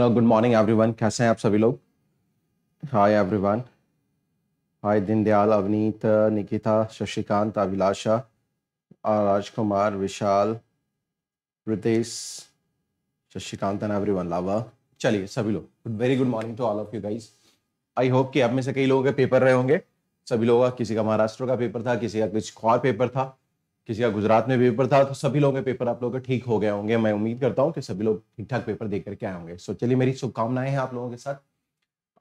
Hello good morning everyone कैसे हैं आप सभी लोग hi everyone hi Deendayal Avneet Nikita Shashikant Abhilasha Rajkumar Vishal Ritesh Shashikant and everyone लावा चलिए सभी लोग very good morning to all of you guys I hope कि आप में से कई लोगों के पेपर रहे होंगे सभी लोगों का किसी का महाराष्ट्र का पेपर था किसी का कुछ और पेपर था किसी का गुजरात में पेपर था तो सभी लोगों के पेपर आप लोगों के ठीक हो गए होंगे मैं उम्मीद करता हूँ कि सभी लोग ठीक ठाक पेपर दे करके आए होंगे सो चलिए मेरी शुभकामनाएं हैं आप लोगों के साथ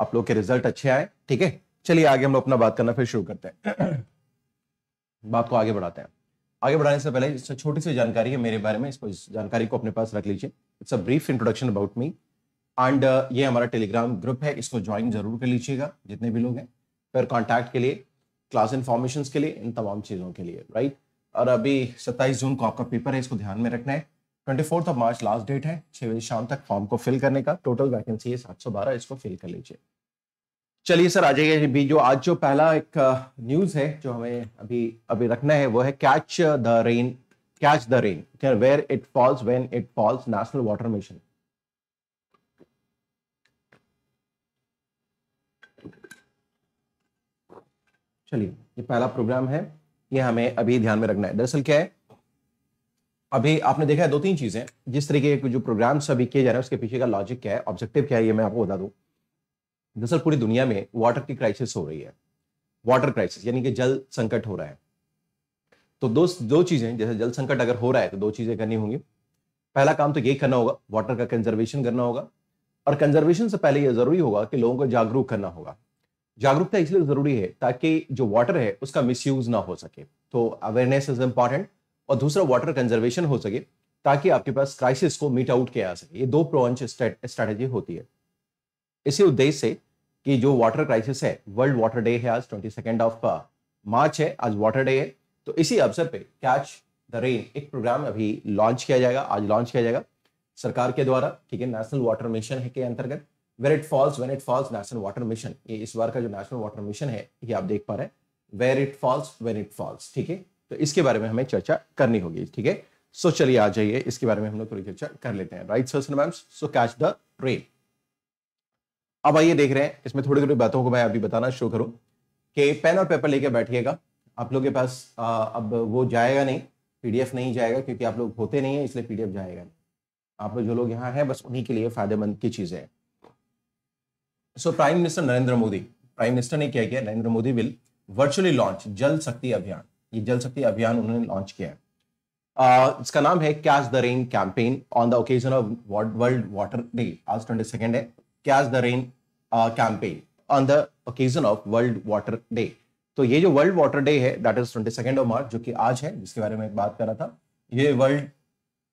आप लोग के रिजल्ट अच्छे आए ठीक है चलिए आगे हम लोग अपना बात करना फिर शुरू करते हैं बात को आगे बढ़ाते हैं आगे बढ़ाने से पहले इससे छोटी सी जानकारी है मेरे बारे में इसको इस जानकारी को अपने पास रख लीजिए it's a brief introduction about me and ये हमारा टेलीग्राम ग्रुप है इसको ज्वाइन जरूर कर लीजिएगा जितने भी लोग हैं फिर कॉन्टैक्ट के लिए क्लास इन्फॉर्मेशन के लिए इन तमाम चीज़ों के लिए राइट right? और अभी सत्ताईस जून को आपका पेपर है इसको ध्यान में रखना है twenty fourth of March last date है छह बजे शाम तक फॉर्म को फिल करने का टोटल वैकेंसी है सात सौ बारह इसको फिल कर लीजिए चलिए सर आ जाइए भी जो आज जो पहला एक न्यूज़ है जो हमें अभी अभी रखना है वो है catch the rain catch the rain where it falls when it falls national water mission चलिए ये पहला प्रोग्राम है ये हमें अभी ध्यान में रखना है दरअसल क्या है अभी आपने देखा है दो तीन चीजें जिस तरीके के जो प्रोग्राम्स अभी किए जा रहे हैं उसके पीछे का लॉजिक क्या है ऑब्जेक्टिव क्या है ये मैं आपको बता दूं दरअसल पूरी दुनिया में वाटर की क्राइसिस हो रही है वाटर क्राइसिस यानी कि जल संकट हो रहा है तो दो दो चीजें जैसे जल संकट अगर हो रहा है तो दो चीजें करनी होंगी पहला काम तो ये करना होगा वाटर का कंजर्वेशन करना होगा और कंजर्वेशन से पहले यह जरूरी होगा कि लोगों को जागरूक करना होगा जागरूकता इसलिए जरूरी है ताकि जो वाटर है उसका मिसयूज ना हो सके तो अवेयरनेस इज इंपॉर्टेंट और दूसरा वाटर कंजर्वेशन हो सके ताकि आपके पास क्राइसिस को मीट आउट किया जा सके ये दो प्रोवंच स्ट्रेटेजी होती है इसी उद्देश्य से कि जो वाटर क्राइसिस है वर्ल्ड वाटर डे है आज ट्वेंटी सेकेंड ऑफ मार्च है आज वाटर डे है तो इसी अवसर पे कैच द रेन एक प्रोग्राम अभी लॉन्च किया जाएगा आज लॉन्च किया जाएगा सरकार के द्वारा ठीक है नेशनल वाटर मिशन है के अंतर्गत where it falls when it falls national water mission ये इस बार का जो नेशनल वाटर मिशन है ये आप देख पा रहे हैं where it falls when it falls ठीक है तो इसके बारे में हमें चर्चा करनी होगी ठीक है सो चलिए आ जाइए इसके बारे में हम लोग थोड़ी चर्चा कर लेते हैं right sir ma'am so catch the rain अब आइए देख रहे हैं इसमें थोड़ी थोड़ी बातों को मैं अभी बताना शुरू करूँ कि पेन और पेपर लेके बैठिएगा आप लोग के पास आ, अब वो जाएगा नहीं पीडीएफ नहीं जाएगा क्योंकि आप लोग होते नहीं है इसलिए पीडीएफ जाएगा आप लोग जो लोग यहाँ हैं बस उन्हीं के लिए फायदेमंद की चीज़ें हैं so prime minister Narendra Modi prime minister ने क्या किया Narendra Modi will virtually launch Jal Shakti अभियान ये जल शक्ति अभियान उन्होंने लॉन्च किया है इसका नाम है catch the rain campaign on the occasion of world water day आज ट्वेंटी सेकेंड है catch the rain campaign on the occasion of world water day तो ये जो वर्ल्ड वाटर डे है that is twenty second of March जो कि आज है जिसके बारे में बात कर रहा था ये वर्ल्ड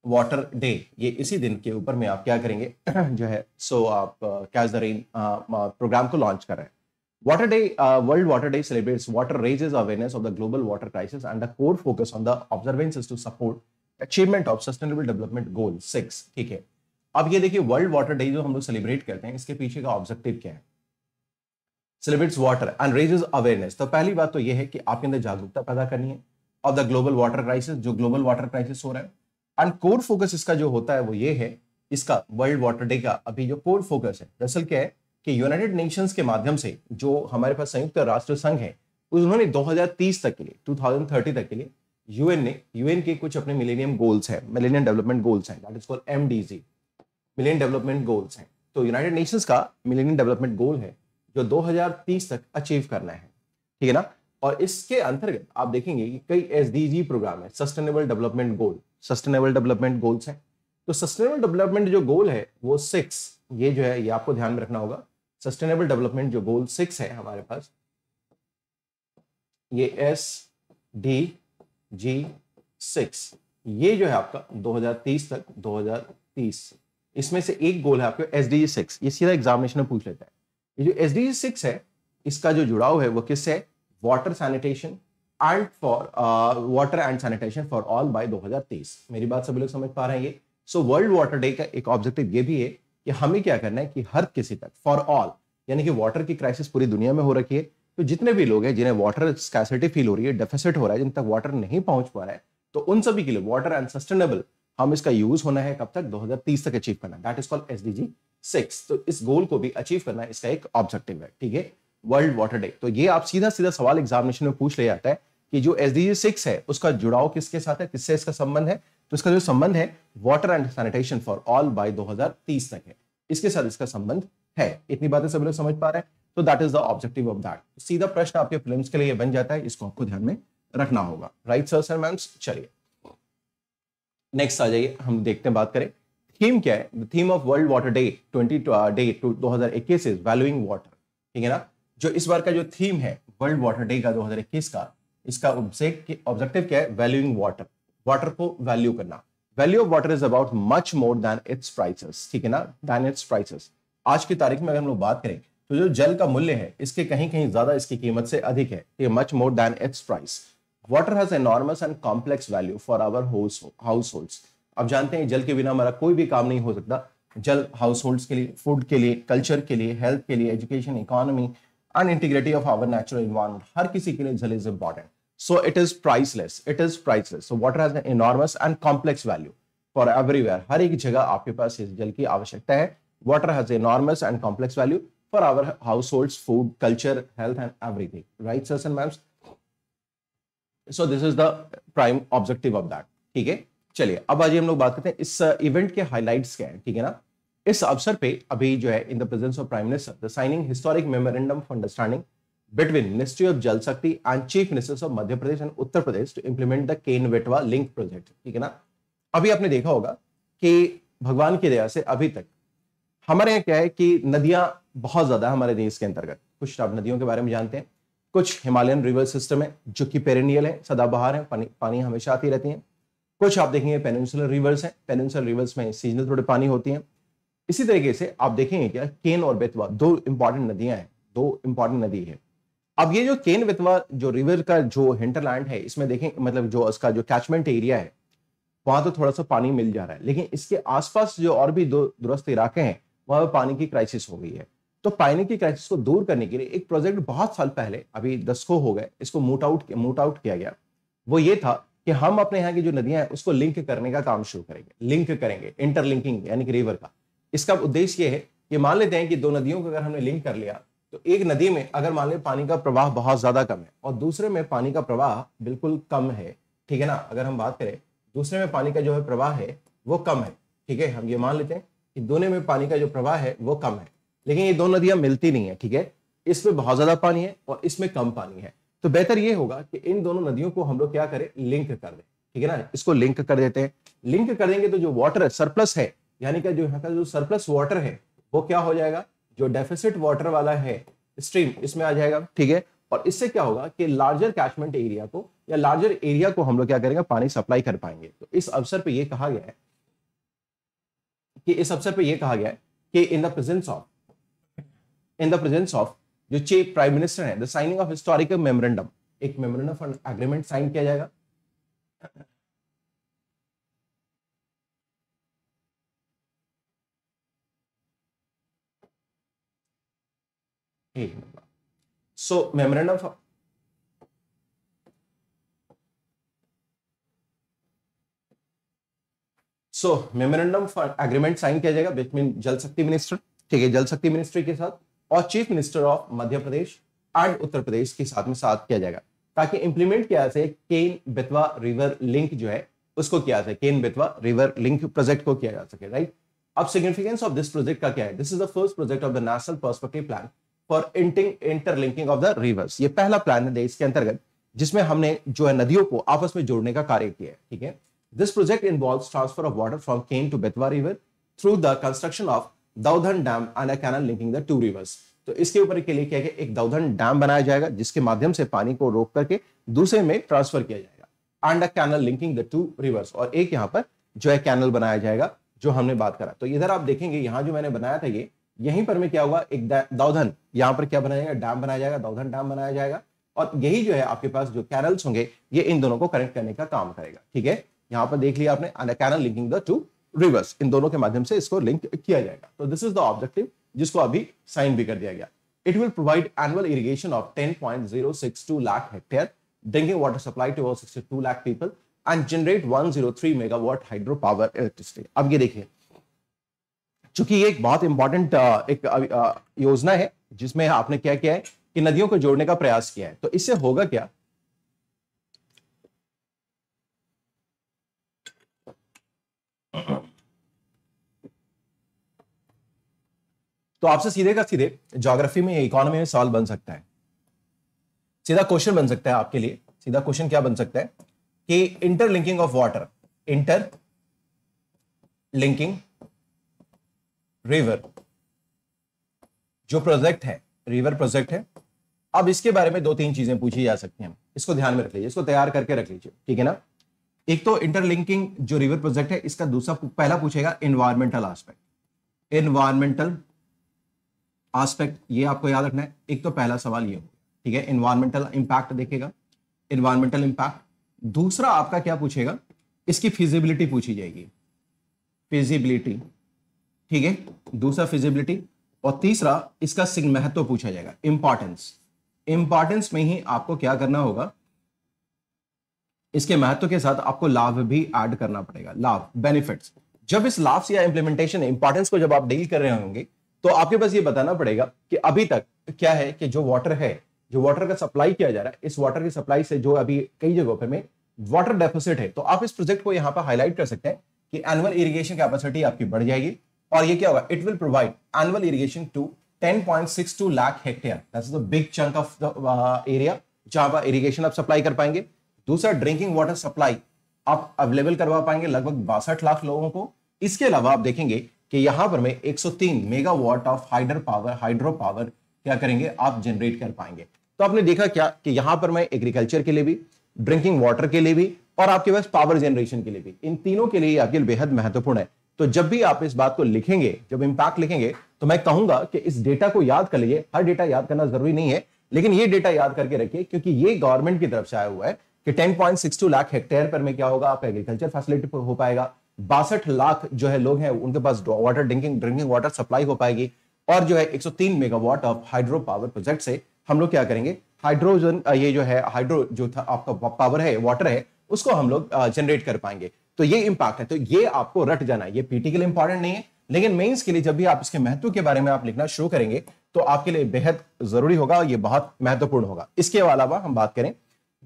वाटर डे ये इसी दिन के ऊपर में आप क्या करेंगे जो है सो आप कैच द रेन प्रोग्राम को लॉन्च कर रहे हैं Water Day, uh, World Water Day celebrates water awareness of the global water crisis and the core focus on the the observances to support achievement of sustainable development goal six ठीक है अब ये देखिए world water day जो हम लोग celebrate करते हैं इसके पीछे का ऑब्जेक्टिव क्या है celebrates water and raises awareness तो पहली बात तो ये है कि आपके अंदर जागरूकता पैदा करनी है of the global water crisis जो ग्लोबल वाटर क्राइसिस हो रहा है एंड कोर फोकस इसका जो होता है वो ये है इसका वर्ल्ड वाटर डे का अभी जो कोर फोकस है दरअसल क्या है कि यूनाइटेड नेशंस के माध्यम से जो हमारे पास संयुक्त राष्ट्र संघ है उन्होंने 2030 तक के लिए 2030 तक के लिए यूएन ने यूएन के कुछ अपने मिलेनियम गोल्स हैं मिलेनियम डेवलपमेंट गोल्स हैं that is called MDG millennium development goals हैं तो यूनाइटेड नेशंस का मिलेनियम डेवलपमेंट गोल है जो 2030 तक अचीव करना है ठीक है ना और इसके अंतर्गत आप देखेंगे कि कई एसडीजी प्रोग्राम है sustainable development goal sustainable development goals हैं तो सस्टेनेबल डेवलपमेंट जो गोल है वो सिक्स ये जो है ये आपको ध्यान में रखना होगा सस्टेनेबल डेवलपमेंट जो गोल सिक्स है हमारे पास ये एस डी जी सिक्स ये जो है आपका 2030 तक 2030 इसमें से एक गोल है आपका एस डी जी सिक्स ये सीधा एग्जामिनेशन में पूछ लेता है ये जो एस डी जी सिक्स है इसका जो जुड़ाव है वो किस है water sanitation and for water and sanitation for all by 2023 मेरी बात सभी लोग समझ पा रहे हैं ये सो वर्ल्ड वाटर डे का एक ऑब्जेक्टिव ये भी है कि हमें क्या करना है कि हर किसी तक फॉर ऑल यानी कि वाटर की क्राइसिस पूरी दुनिया में हो रखी है तो जितने भी लोग हैं जिन्हें वाटर स्कैसिटी फील हो रही है डेफिसिट हो रहा है जिन तक वाटर नहीं पहुंच पा रहा है तो उन सभी के लिए वाटर एंड सस्टेनेबल हम इसका यूज होना है कब तक 2030 तक अचीव करना that is called SDG D तो इस गोल को भी अचीव करना इसका एक ऑब्जेक्टिव है ठीक है वर्ल्ड वाटर डे तो ये आप सीधा सीधा सवाल एग्जामिनेशन में पूछ ले जाता है कि जो एस डी सिक्स है उसका जुड़ाव किसके साथ है किससे इसका संबंध है तो इसका जो संबंध है water and sanitation for all by 2030 तक है इसके साथ इसका संबंध है इतनी बातें सभी लोग समझ पा रहे हैं तो that is the objective of that सीधा प्रश्न आपके फिल्म के लिए बन जाता है इसको आपको ध्यान में रखना होगा राइट सर सर मैम्स चलिए नेक्स्ट आ जाइए हम देखते हैं बात करें थीम क्या है theme of world water day twenty day two दो इज वैल्यूइंग वाटर ठीक है ना जो इस बार का जो थीम है वर्ल्ड वाटर डे का दो का इसका ऑब्जेक्टिव क्या है वैल्यूइंग वाटर वाटर को वैल्यू करना value of water is about much more than its prices ठीक है ना देन इट्स प्राइसेस आज की तारीख में अगर हम लोग बात करें तो जो जल का मूल्य है इसके कहीं कहीं ज्यादा इसकी कीमत से अधिक है ये much more than its price water has enormous and complex value for our household अब जानते हैं जल के बिना हमारा कोई भी काम नहीं हो सकता जल हाउस होल्ड्स के लिए फूड के लिए कल्चर के लिए हेल्थ के लिए education economy and integrity of our natural environment हर किसी के लिए जल is important So it is priceless. It is priceless. So water has an enormous and complex value for everywhere. har ek jagah aapke paas is jal ki आवश्यकता hai Water has enormous and complex value for our households, food, culture, health, and everything. Right, sirs and ma'ams? So this is the prime objective of that. ठीक है चलिए अब आज हम लोग बात करते हैं इस इवेंट के हाइलाइट्स क्या है ठीक है ना इस अवसर पे अभी जो है in the presence of prime minister the signing historic memorandum for understanding between Ministry of Jal Shakti and Chief Ministers of Madhya Pradesh and Uttar Pradesh to implement the Ken Vetwa Link Project. ठीक है ना अभी आपने देखा होगा कि भगवान की दया से अभी तक हमारे यहाँ क्या है कि नदियां बहुत ज्यादा हमारे देश के अंतर्गत कुछ आप नदियों के बारे में जानते हैं कुछ हिमालयन रिवर सिस्टम है जो कि पेरेनियल है सदाबहार है पानी पानी हमेशा आती रहती है कुछ आप देखेंगे पेनसुलर रिवर्स हैं पेनसुलर रिवर्स में सीजनल थोड़े पानी होती हैं इसी तरीके से आप देखेंगे क्या केन और बेतवा दो इंपॉर्टेंट नदियां हैं दो इंपॉर्टेंट नदी है अब ये जो केन वितवा जो रिवर का जो हिंटरलैंड है इसमें देखें मतलब जो उसका जो कैचमेंट एरिया है वहां तो थोड़ा सा पानी मिल जा रहा है लेकिन इसके आसपास जो और भी दो दुरुस्त इलाके हैं वहां पर पानी की क्राइसिस हो गई है तो पानी की क्राइसिस को दूर करने के लिए एक प्रोजेक्ट बहुत साल पहले अभी दशकों हो गए इसको मूट आउट मूट आउट किया गया वो ये था कि हम अपने यहाँ की जो नदियां हैं उसको लिंक करने का काम शुरू करेंगे लिंक करेंगे इंटरलिंकिंग यानी कि रिवर का इसका उद्देश्य ये है कि मान लेते हैं कि दो नदियों को अगर हमने लिंक कर लिया तो एक नदी में अगर मान लें पानी का प्रवाह बहुत ज्यादा कम है और दूसरे में पानी का प्रवाह बिल्कुल कम है ठीक है ना अगर हम बात करें दूसरे में पानी का जो है प्रवाह है वो कम है ठीक है हम ये मान लेते हैं कि दोनों में पानी का जो प्रवाह है वो कम है लेकिन ये दो नदियां मिलती नहीं है ठीक है इसमें बहुत ज्यादा पानी है और इसमें कम पानी है तो बेहतर ये होगा कि इन दोनों नदियों को हम लोग क्या करें लिंक कर दें ठीक है ना इसको लिंक कर देते हैं लिंक कर देंगे तो जो वाटर सरप्लस है यानी कि जो यहाँ का जो सरप्लस वाटर है वो क्या हो जाएगा जो डेफिसिट वाटर वाला है स्ट्रीम इसमें आ जाएगा ठीक है और इससे क्या होगा कि लार्जर कैचमेंट एरिया को या लार्जर एरिया को हम लोग क्या करेंगे पानी सप्लाई कर पाएंगे तो इस अवसर पर यह कहा गया है कि इस अवसर पर यह कहा गया है कि in the presence of in the presence of जो चीफ प्राइम मिनिस्टर है the signing of historical memorandum एक मेमोरेंडम एग्रीमेंट साइन किया जाएगा so memorandum so memorandum for agreement sign किया जाएगा बिटवीन जल शक्ति मिनिस्टर ठीक है जल शक्ति मिनिस्ट्री के साथ और chief minister of Madhya Pradesh and Uttar Pradesh के साथ में साथ किया जाएगा ताकि इंप्लीमेंट किया जाए केन बेतवा रिवर लिंक जो है उसको किया जाए Ken Betwa river link project को किया जा सके राइट अब सिग्निफिकेंस ऑफ दिस प्रोजेक्ट का क्या है this is the first project of the national perspective plan for इंटिंग इंटरलिंकिंग ऑफ द रिवर्स ये पहला प्लान है के अंतर्गत जिसमें हमने जो है नदियों को आपस में जोड़ने का कार्य किया है ठीक है this project involve transfer of water from Ken to Betwa river through the construction of Daudhan dam and a canal linking the two rivers तो इसके ऊपर के लिए क्या है एक दाउधन डैम बनाया जाएगा जिसके माध्यम से पानी को रोक करके दूसरे में ट्रांसफर किया जाएगा and a canal linking the two rivers और एक यहाँ पर जो है कैनल बनाया जाएगा जो हमने बात करा तो इधर आप देखेंगे यहाँ जो मैंने बनाया था ये यहीं पर में क्या हुआ एक दौधन यहाँ पर क्या बनाया जाएगा डैम बनाया जाएगा दौधन डैम बनाया जाएगा और यही जो है आपके पास जो कैनल्स होंगे ये इन दोनों को कनेक्ट करने का काम करेगा ठीक है यहाँ पर देख लिया आपने canal linking the two rivers इन दोनों के माध्यम से इसको लिंक किया जाएगा तो दिस इज द ऑब्जेक्टिव जिसको अभी साइन भी कर दिया गया it will provide annual irrigation of ten point zero six two lakh hectare drinking water supply to drinking water supply to over 62 lakh people, and generate 103 hydro power electricity अब ये देखिए चूंकि ये एक बहुत इंपॉर्टेंट एक योजना है जिसमें आपने क्या किया है कि नदियों को जोड़ने का प्रयास किया है तो इससे होगा क्या तो आपसे सीधे का सीधे ज्योग्राफी में इकोनॉमी में सवाल बन सकता है सीधा क्वेश्चन बन सकता है आपके लिए सीधा क्वेश्चन क्या बन सकता है कि interlinking of water interlinking river जो प्रोजेक्ट है रिवर प्रोजेक्ट है अब इसके बारे में दो तीन चीजें पूछी जा सकती हैं इसको ध्यान में रख लीजिए इसको तैयार करके रख लीजिए ठीक है ना एक तो इंटरलिंकिंग जो रिवर प्रोजेक्ट है इसका दूसरा पहला पूछेगा इन्वायरमेंटल आस्पेक्ट इन्वायरमेंटल आस्पेक्ट ये आपको याद रखना है एक तो पहला सवाल ये होगा ठीक है इन्वायरमेंटल इंपैक्ट देखेगा इन्वायरमेंटल इंपैक्ट दूसरा आपका क्या पूछेगा इसकी फिजिबिलिटी पूछी जाएगी फिजिबिलिटी ठीक है दूसरा फिजिबिलिटी और तीसरा इसका सिग्न महत्व पूछा जाएगा इंपॉर्टेंस इंपॉर्टेंस में ही आपको क्या करना होगा इसके महत्व के साथ आपको लाभ भी ऐड करना पड़ेगा लाभ बेनिफिट्स जब इस लाभ या इंप्लीमेंटेशन इंपॉर्टेंस को जब आप डील कर रहे होंगे तो आपके पास ये बताना पड़ेगा कि अभी तक क्या है कि जो वाटर है जो वाटर का सप्लाई किया जा रहा है इस वाटर की सप्लाई से जो अभी कई जगहों पर में वाटर डेफिसिट है तो आप इस प्रोजेक्ट को यहां पर हाईलाइट कर सकते हैं कि एनुअल इरिगेशन कैपेसिटी आपकी बढ़ जाएगी और ये क्या होगा it will provide annual irrigation to 10.62 lakh hectare that's the big chunk of the area जहां पर इरीगेशन आप सप्लाई कर पाएंगे दूसरा ड्रिंकिंग वाटर सप्लाई आप अवेलेबल करवा पाएंगे लगभग बासठ लाख लोगों को इसके अलावा आप देखेंगे कि यहां पर में 103 megawatt of hydro power hydro power क्या करेंगे आप जनरेट कर पाएंगे तो आपने देखा क्या कि यहां पर मैं एग्रीकल्चर के लिए भी ड्रिंकिंग वाटर के लिए भी और आपके पास पावर जनरेशन के लिए भी इन तीनों के लिए आपके बेहद महत्वपूर्ण है तो जब भी आप इस बात को लिखेंगे जब इम्पैक्ट लिखेंगे तो मैं कहूंगा कि इस डेटा को याद कर लीजिए हर डेटा याद करना जरूरी नहीं है लेकिन ये डेटा याद करके रखिए क्योंकि ये गवर्नमेंट की तरफ से आया हुआ है कि 10.62 लाख हेक्टेयर पर में क्या होगा आपका एग्रीकल्चर फैसिलिटी हो पाएगा बासठ लाख जो है लोग हैं उनके पास water drinking drinking water supply हो पाएगी और जो है 103 megawatt of hydro power project से हम लोग क्या करेंगे हाइड्रोजन ये जो है हाइड्रो जो था आपका पावर है वाटर है उसको हम लोग जनरेट uh, कर पाएंगे तो ये इंपैक्ट है तो ये आपको रट जाना है ये पीटी के लिए इंपॉर्टेंट नहीं है लेकिन मेंस के लिए जब भी आप इसके महत्व के बारे में आप लिखना शुरू करेंगे तो आपके लिए बेहद जरूरी होगा और ये बहुत महत्वपूर्ण होगा इसके अलावा हम बात करें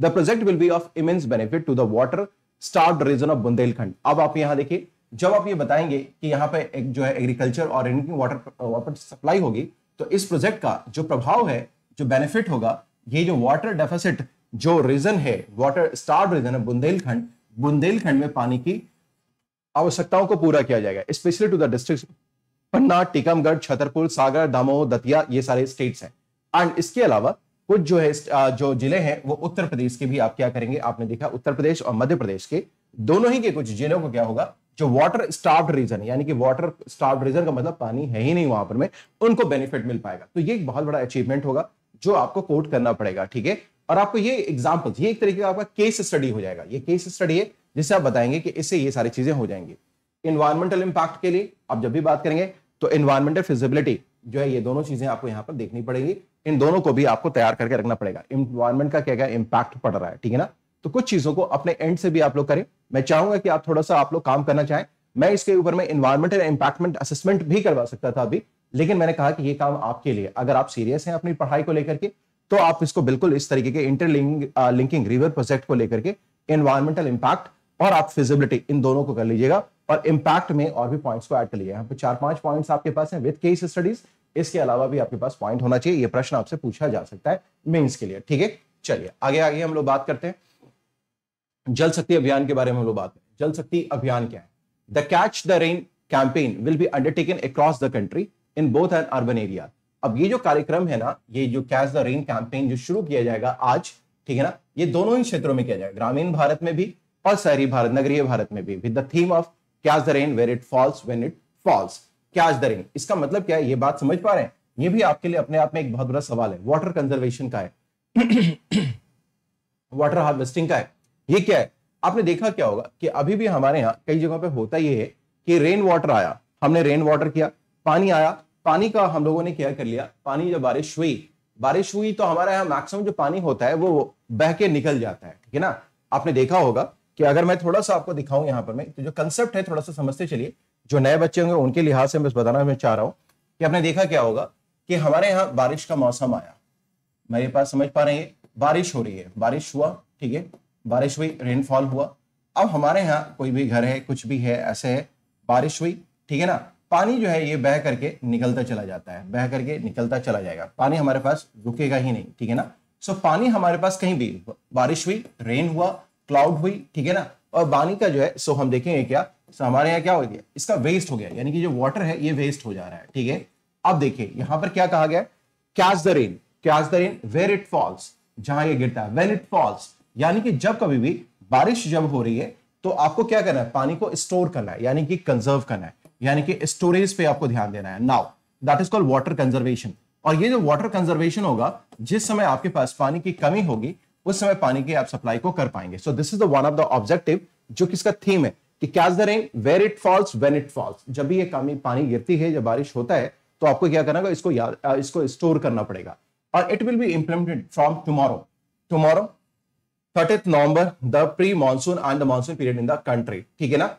the project will be of immense benefit to the water stressed region of Bundelkhand अब आप यहां देखिए जब आप ये बताएंगे कि यहाँ पे एक जो है एग्रीकल्चर और ड्रिंकिंग वाटर वाटर सप्लाई होगी तो इस प्रोजेक्ट का जो प्रभाव है जो बेनिफिट होगा ये जो वाटर डेफिसिट जो रीजन है वाटर स्टार्ड रीजन है बुंदेलखंड बुंदेलखंड में पानी की आवश्यकताओं को पूरा किया जाएगा specially to the district Panna Tikamgarh Chhatarpur Sagar Damoh Datia ये सारे स्टेट्स हैं एंड इसके अलावा कुछ जो है जो जिले हैं वो उत्तर प्रदेश के भी आप क्या करेंगे आपने देखा उत्तर प्रदेश और मध्य प्रदेश के दोनों ही के कुछ जिलों को क्या होगा जो वाटर स्टार्व रीजन यानी कि वाटर स्टार्व रीजन का मतलब पानी है ही नहीं वहां पर में उनको बेनिफिट मिल पाएगा तो ये एक बहुत बड़ा अचीवमेंट होगा जो आपको कोट करना पड़ेगा ठीक है और आपको ये एग्जाम्पल ये एक तरीके का आपका केस स्टडी हो जाएगा ये केस स्टडी है जिससे आप बताएंगे कि इससे ये सारी चीजें हो जाएंगी इन्वायरमेंटल इंपैक्ट के लिए आप जब भी बात करेंगे तो इन्वायरमेंटल फिजिबिलिटी जो है ये दोनों चीजें आपको यहाँ पर देखनी पड़ेगी इन दोनों को भी आपको तैयार करके रखना पड़ेगा इन्वायरमेंट का क्या क्या इंपैक्ट पड़ रहा है ठीक है ना तो कुछ चीजों को अपने एंड से भी आप लोग करें मैं चाहूंगा कि आप थोड़ा सा आप लोग काम करना चाहें मैं इसके ऊपर में इन्वायरमेंटल इंपैक्टमेंट असेसमेंट भी करवा सकता था अभी लेकिन मैंने कहा कि ये काम आपके लिए अगर आप सीरियस हैं अपनी पढ़ाई को लेकर के तो आप इसको बिल्कुल इस तरीके के इंटरलिंग लिंकिंग रिवर प्रोजेक्ट को लेकर के एनवायरमेंटल इंपैक्ट और आप फिजिबिलिटी इन दोनों को कर लीजिएगा और इंपैक्ट में और भी पॉइंट्स को ऐड कर लीजिए यहाँ पे चार पांच पॉइंट्स आपके पास हैं विद केस स्टडीज इसके अलावा भी आपके पास पॉइंट होना चाहिए ये प्रश्न आपसे पूछा जा सकता है मेंस के लिए ठीक है चलिए आगे आगे हम लोग बात करते हैं जल शक्ति अभियान के बारे में हम लोग बात करें जल शक्ति अभियान क्या है the catch the rain campaign will be undertaken across the country in both and urban area अब ये जो कार्यक्रम है ना ये जो कैच द रेन कैंपेन जो शुरू किया जाएगा आज ठीक है ना ये दोनों ही क्षेत्रों में किया जाएगा ग्रामीण भारत में भी और शहरी भारत नगरीय भारत में भी with the theme of catch the rain where it falls when it falls catch the rain इसका मतलब क्या है ये बात समझ पा रहे हैं ये भी आपके लिए अपने आप में एक बहुत बड़ा सवाल है वाटर कंजर्वेशन का है वाटर हार्वेस्टिंग का है ये क्या है आपने देखा क्या होगा कि अभी भी हमारे यहाँ कई जगहों पे होता ये है कि रेन वाटर आया हमने रेन वाटर किया पानी आया पानी का हम लोगों ने केयर कर लिया पानी जब बारिश हुई बारिश हुई तो हमारा यहाँ मैक्सिमम जो पानी होता है वो बह के निकल जाता है ठीक है ना आपने देखा होगा कि अगर मैं थोड़ा सा आपको दिखाऊं यहाँ पर मैं तो जो कंसेप्ट है थोड़ा सा समझते चलिए जो नए बच्चे होंगे उनके लिहाज से मैं बताना मैं चाह रहा हूँ कि आपने देखा क्या होगा कि हमारे यहाँ बारिश का मौसम आया मेरे पास समझ पा रहे हैं बारिश हो रही है बारिश हुआ ठीक है बारिश हुई रेनफॉल हुआ अब हमारे यहाँ कोई भी घर है कुछ भी है ऐसे है बारिश हुई ठीक है ना पानी जो है ये बह करके निकलता चला जाता है बह करके निकलता चला जाएगा पानी हमारे पास रुकेगा ही नहीं ठीक है ना सो पानी हमारे पास कहीं भी बारिश हुई रेन हुआ क्लाउड हुई ठीक है ना और पानी का जो है सो हम देखेंगे क्या सो हमारे यहाँ क्या हो गया इसका वेस्ट हो गया यानी कि जो वाटर है ये वेस्ट हो जा रहा है ठीक है अब देखिए यहां पर क्या कहा गया catch the rain catch the rain where it falls जहां ये गिरता है वेन इट फॉल्स यानी कि जब कभी भी बारिश जब हो रही है तो आपको क्या करना है पानी को स्टोर करना है यानी कि कंजर्व करना है यानी कि स्टोरेज पे आपको ध्यान देना है now that is called water conservation और ये जो वाटर कंजर्वेशन होगा जिस समय आपके पास पानी की कमी होगी उस समय पानी की आप सप्लाई को कर पाएंगे so this is the one of the objective जो किसका थीम है कि catch the rain where it falls when it falls जब भी ये कमी पानी गिरती है जब बारिश होता है तो आपको क्या करना होगा इसको याद इसको स्टोर करना पड़ेगा और it will be implemented from tomorrow tomorrow thirtieth November the pre monsoon and the monsoon period in the country ठीक है ना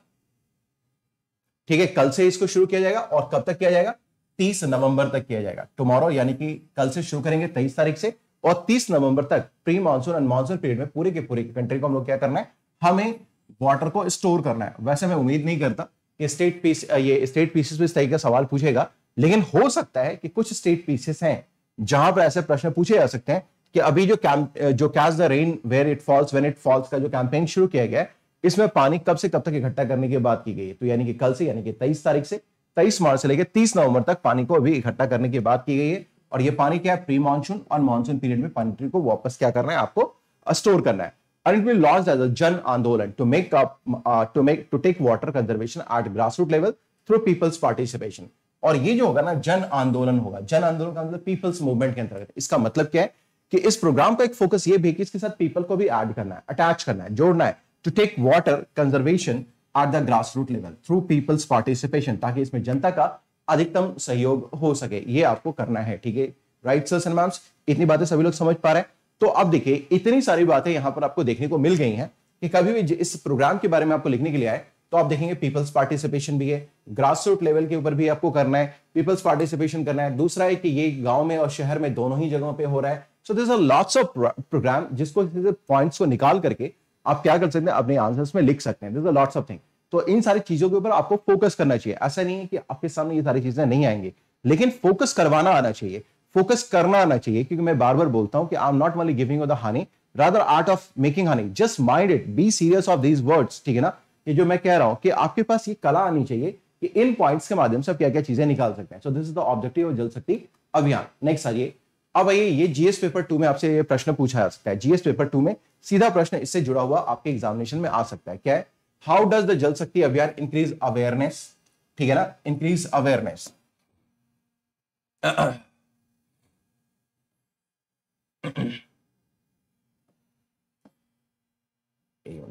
ठीक है कल से इसको शुरू किया जाएगा और कब तक किया जाएगा तीस नवंबर तक किया जाएगा टुमारो यानी कि कल से शुरू करेंगे तेईस तारीख से और तीस नवंबर तक pre monsoon and monsoon period में पूरे के पूरे कंट्री को हम लोग क्या करना है हमें वाटर को स्टोर करना है वैसे मैं उम्मीद नहीं करता कि स्टेट पीस ये स्टेट पीसेस इस तरीके का सवाल पूछेगा लेकिन हो सकता है कि कुछ स्टेट पीसेस हैं जहां पर ऐसे प्रश्न पूछे जा सकते हैं कि अभी जो कैंप जो catch the rain where it falls when it falls का जो कैंपेन शुरू किया गया है इसमें पानी कब से कब तक इकट्ठा करने की बात की गई है तो यानी कि कल से यानी कि तेईस तारीख से तेईस मार्च से लेकर तीस नवंबर तक पानी को अभी इकट्ठा करने की बात की गई है और ये पानी क्या है प्री मानसून और मानसून पीरियड में पानी को वापस क्या करना है आपको स्टोर करना है and it will launched as a Jan Andolan to make up uh, to make to take water conservation at grassroots level through people's और ये जो होगा ना जन आंदोलन होगा जन आंदोलन का मतलब पीपल्स मूवमेंट के अंतर्गत इसका मतलब क्या है कि इस प्रोग्राम का एक फोकस ये भी है कि इसके साथ पीपल को भी एड करना है अटैच करना है जोड़ना है to take water conservation at the grassroots level through people's participation ताकि इसमें जनता का अधिकतम सहयोग हो सके ये आपको करना है ठीक है राइट सर एंड मैम्स इतनी बातें सभी लोग समझ पा रहे हैं तो अब देखिए इतनी सारी बातें यहाँ पर आपको देखने को मिल गई हैं कि कभी भी इस प्रोग्राम के बारे में आपको लिखने के लिए आए तो आप देखेंगे पीपल्स पार्टिसिपेशन भी है ग्रास रूट लेवल के ऊपर भी आपको करना है पीपल्स पार्टिसिपेशन करना है दूसरा है कि ये गांव में और शहर में दोनों ही जगहों पे हो रहा है so this lots of program जिसको पॉइंट्स को निकाल करके आप क्या कर सकते हैं अपने आंसर्स में लिख सकते हैं लॉट्स ऑफ थिंग तो इन सारी चीजों के ऊपर आपको फोकस करना चाहिए ऐसा नहीं है कि आपके सामने ये सारी चीजें नहीं आएंगे लेकिन फोकस करवाना आना चाहिए फोकस करना आना चाहिए क्योंकि मैं बार बार बोलता हूं कि I am not only giving the honey rather art of making honey just mind it be serious of these words ठीक है ना ये जो मैं कह रहा हूं कि आपके पास ये कला आनी चाहिए कि इन पॉइंट्स के माध्यम से आप क्या क्या चीजें निकाल सकते हैं so this is the objective Jal Shakti अभियान नेक्स्ट आइए अब आइए ये जीएस पेपर टू में आपसे ये प्रश्न पूछा जा सकता है जीएस पेपर टू में सीधा प्रश्न इससे जुड़ा हुआ आपके एग्जामिनेशन में आ सकता है क्या है हाउ डज द जल शक्ति अभियान इंक्रीज अवेयरनेस ठीक है ना इंक्रीज अवेयरनेस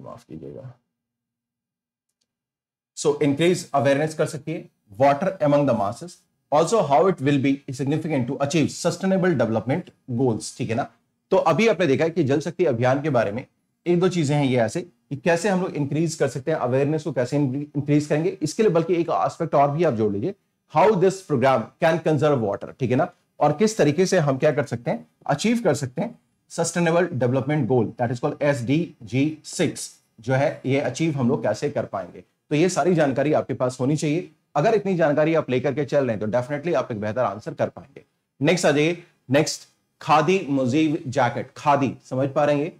माफ कीजिएगा सो इंक्रीज अवेयरनेस कर सकती है water among the masses also how it will be significant to achieve sustainable development goals ठीक है ना तो अभी आपने देखा कि जल शक्ति अभियान के बारे में एक दो चीजें हैं ये ऐसे कि कैसे हम लोग इंक्रीज कर सकते हैं अवेयरनेस को कैसे इंक्रीज करेंगे इसके लिए बल्कि एक आस्पेक्ट और भी आप जोड़ लीजिए how this program can conserve water ठीक है ना और किस तरीके से हम क्या कर सकते हैं अचीव कर सकते हैं sustainable development goal that is called S D G six जो है ये अचीव हम लोग कैसे कर पाएंगे तो ये सारी जानकारी आपके पास होनी चाहिए अगर इतनी जानकारी आप लेकर के चल रहे हैं तो डेफिनेटली आप एक बेहतर आंसर कर पाएंगे नेक्स्ट आ जाइए नेक्स्ट खादी मुजीब जैकेट खादी समझ पा रहे हैं ये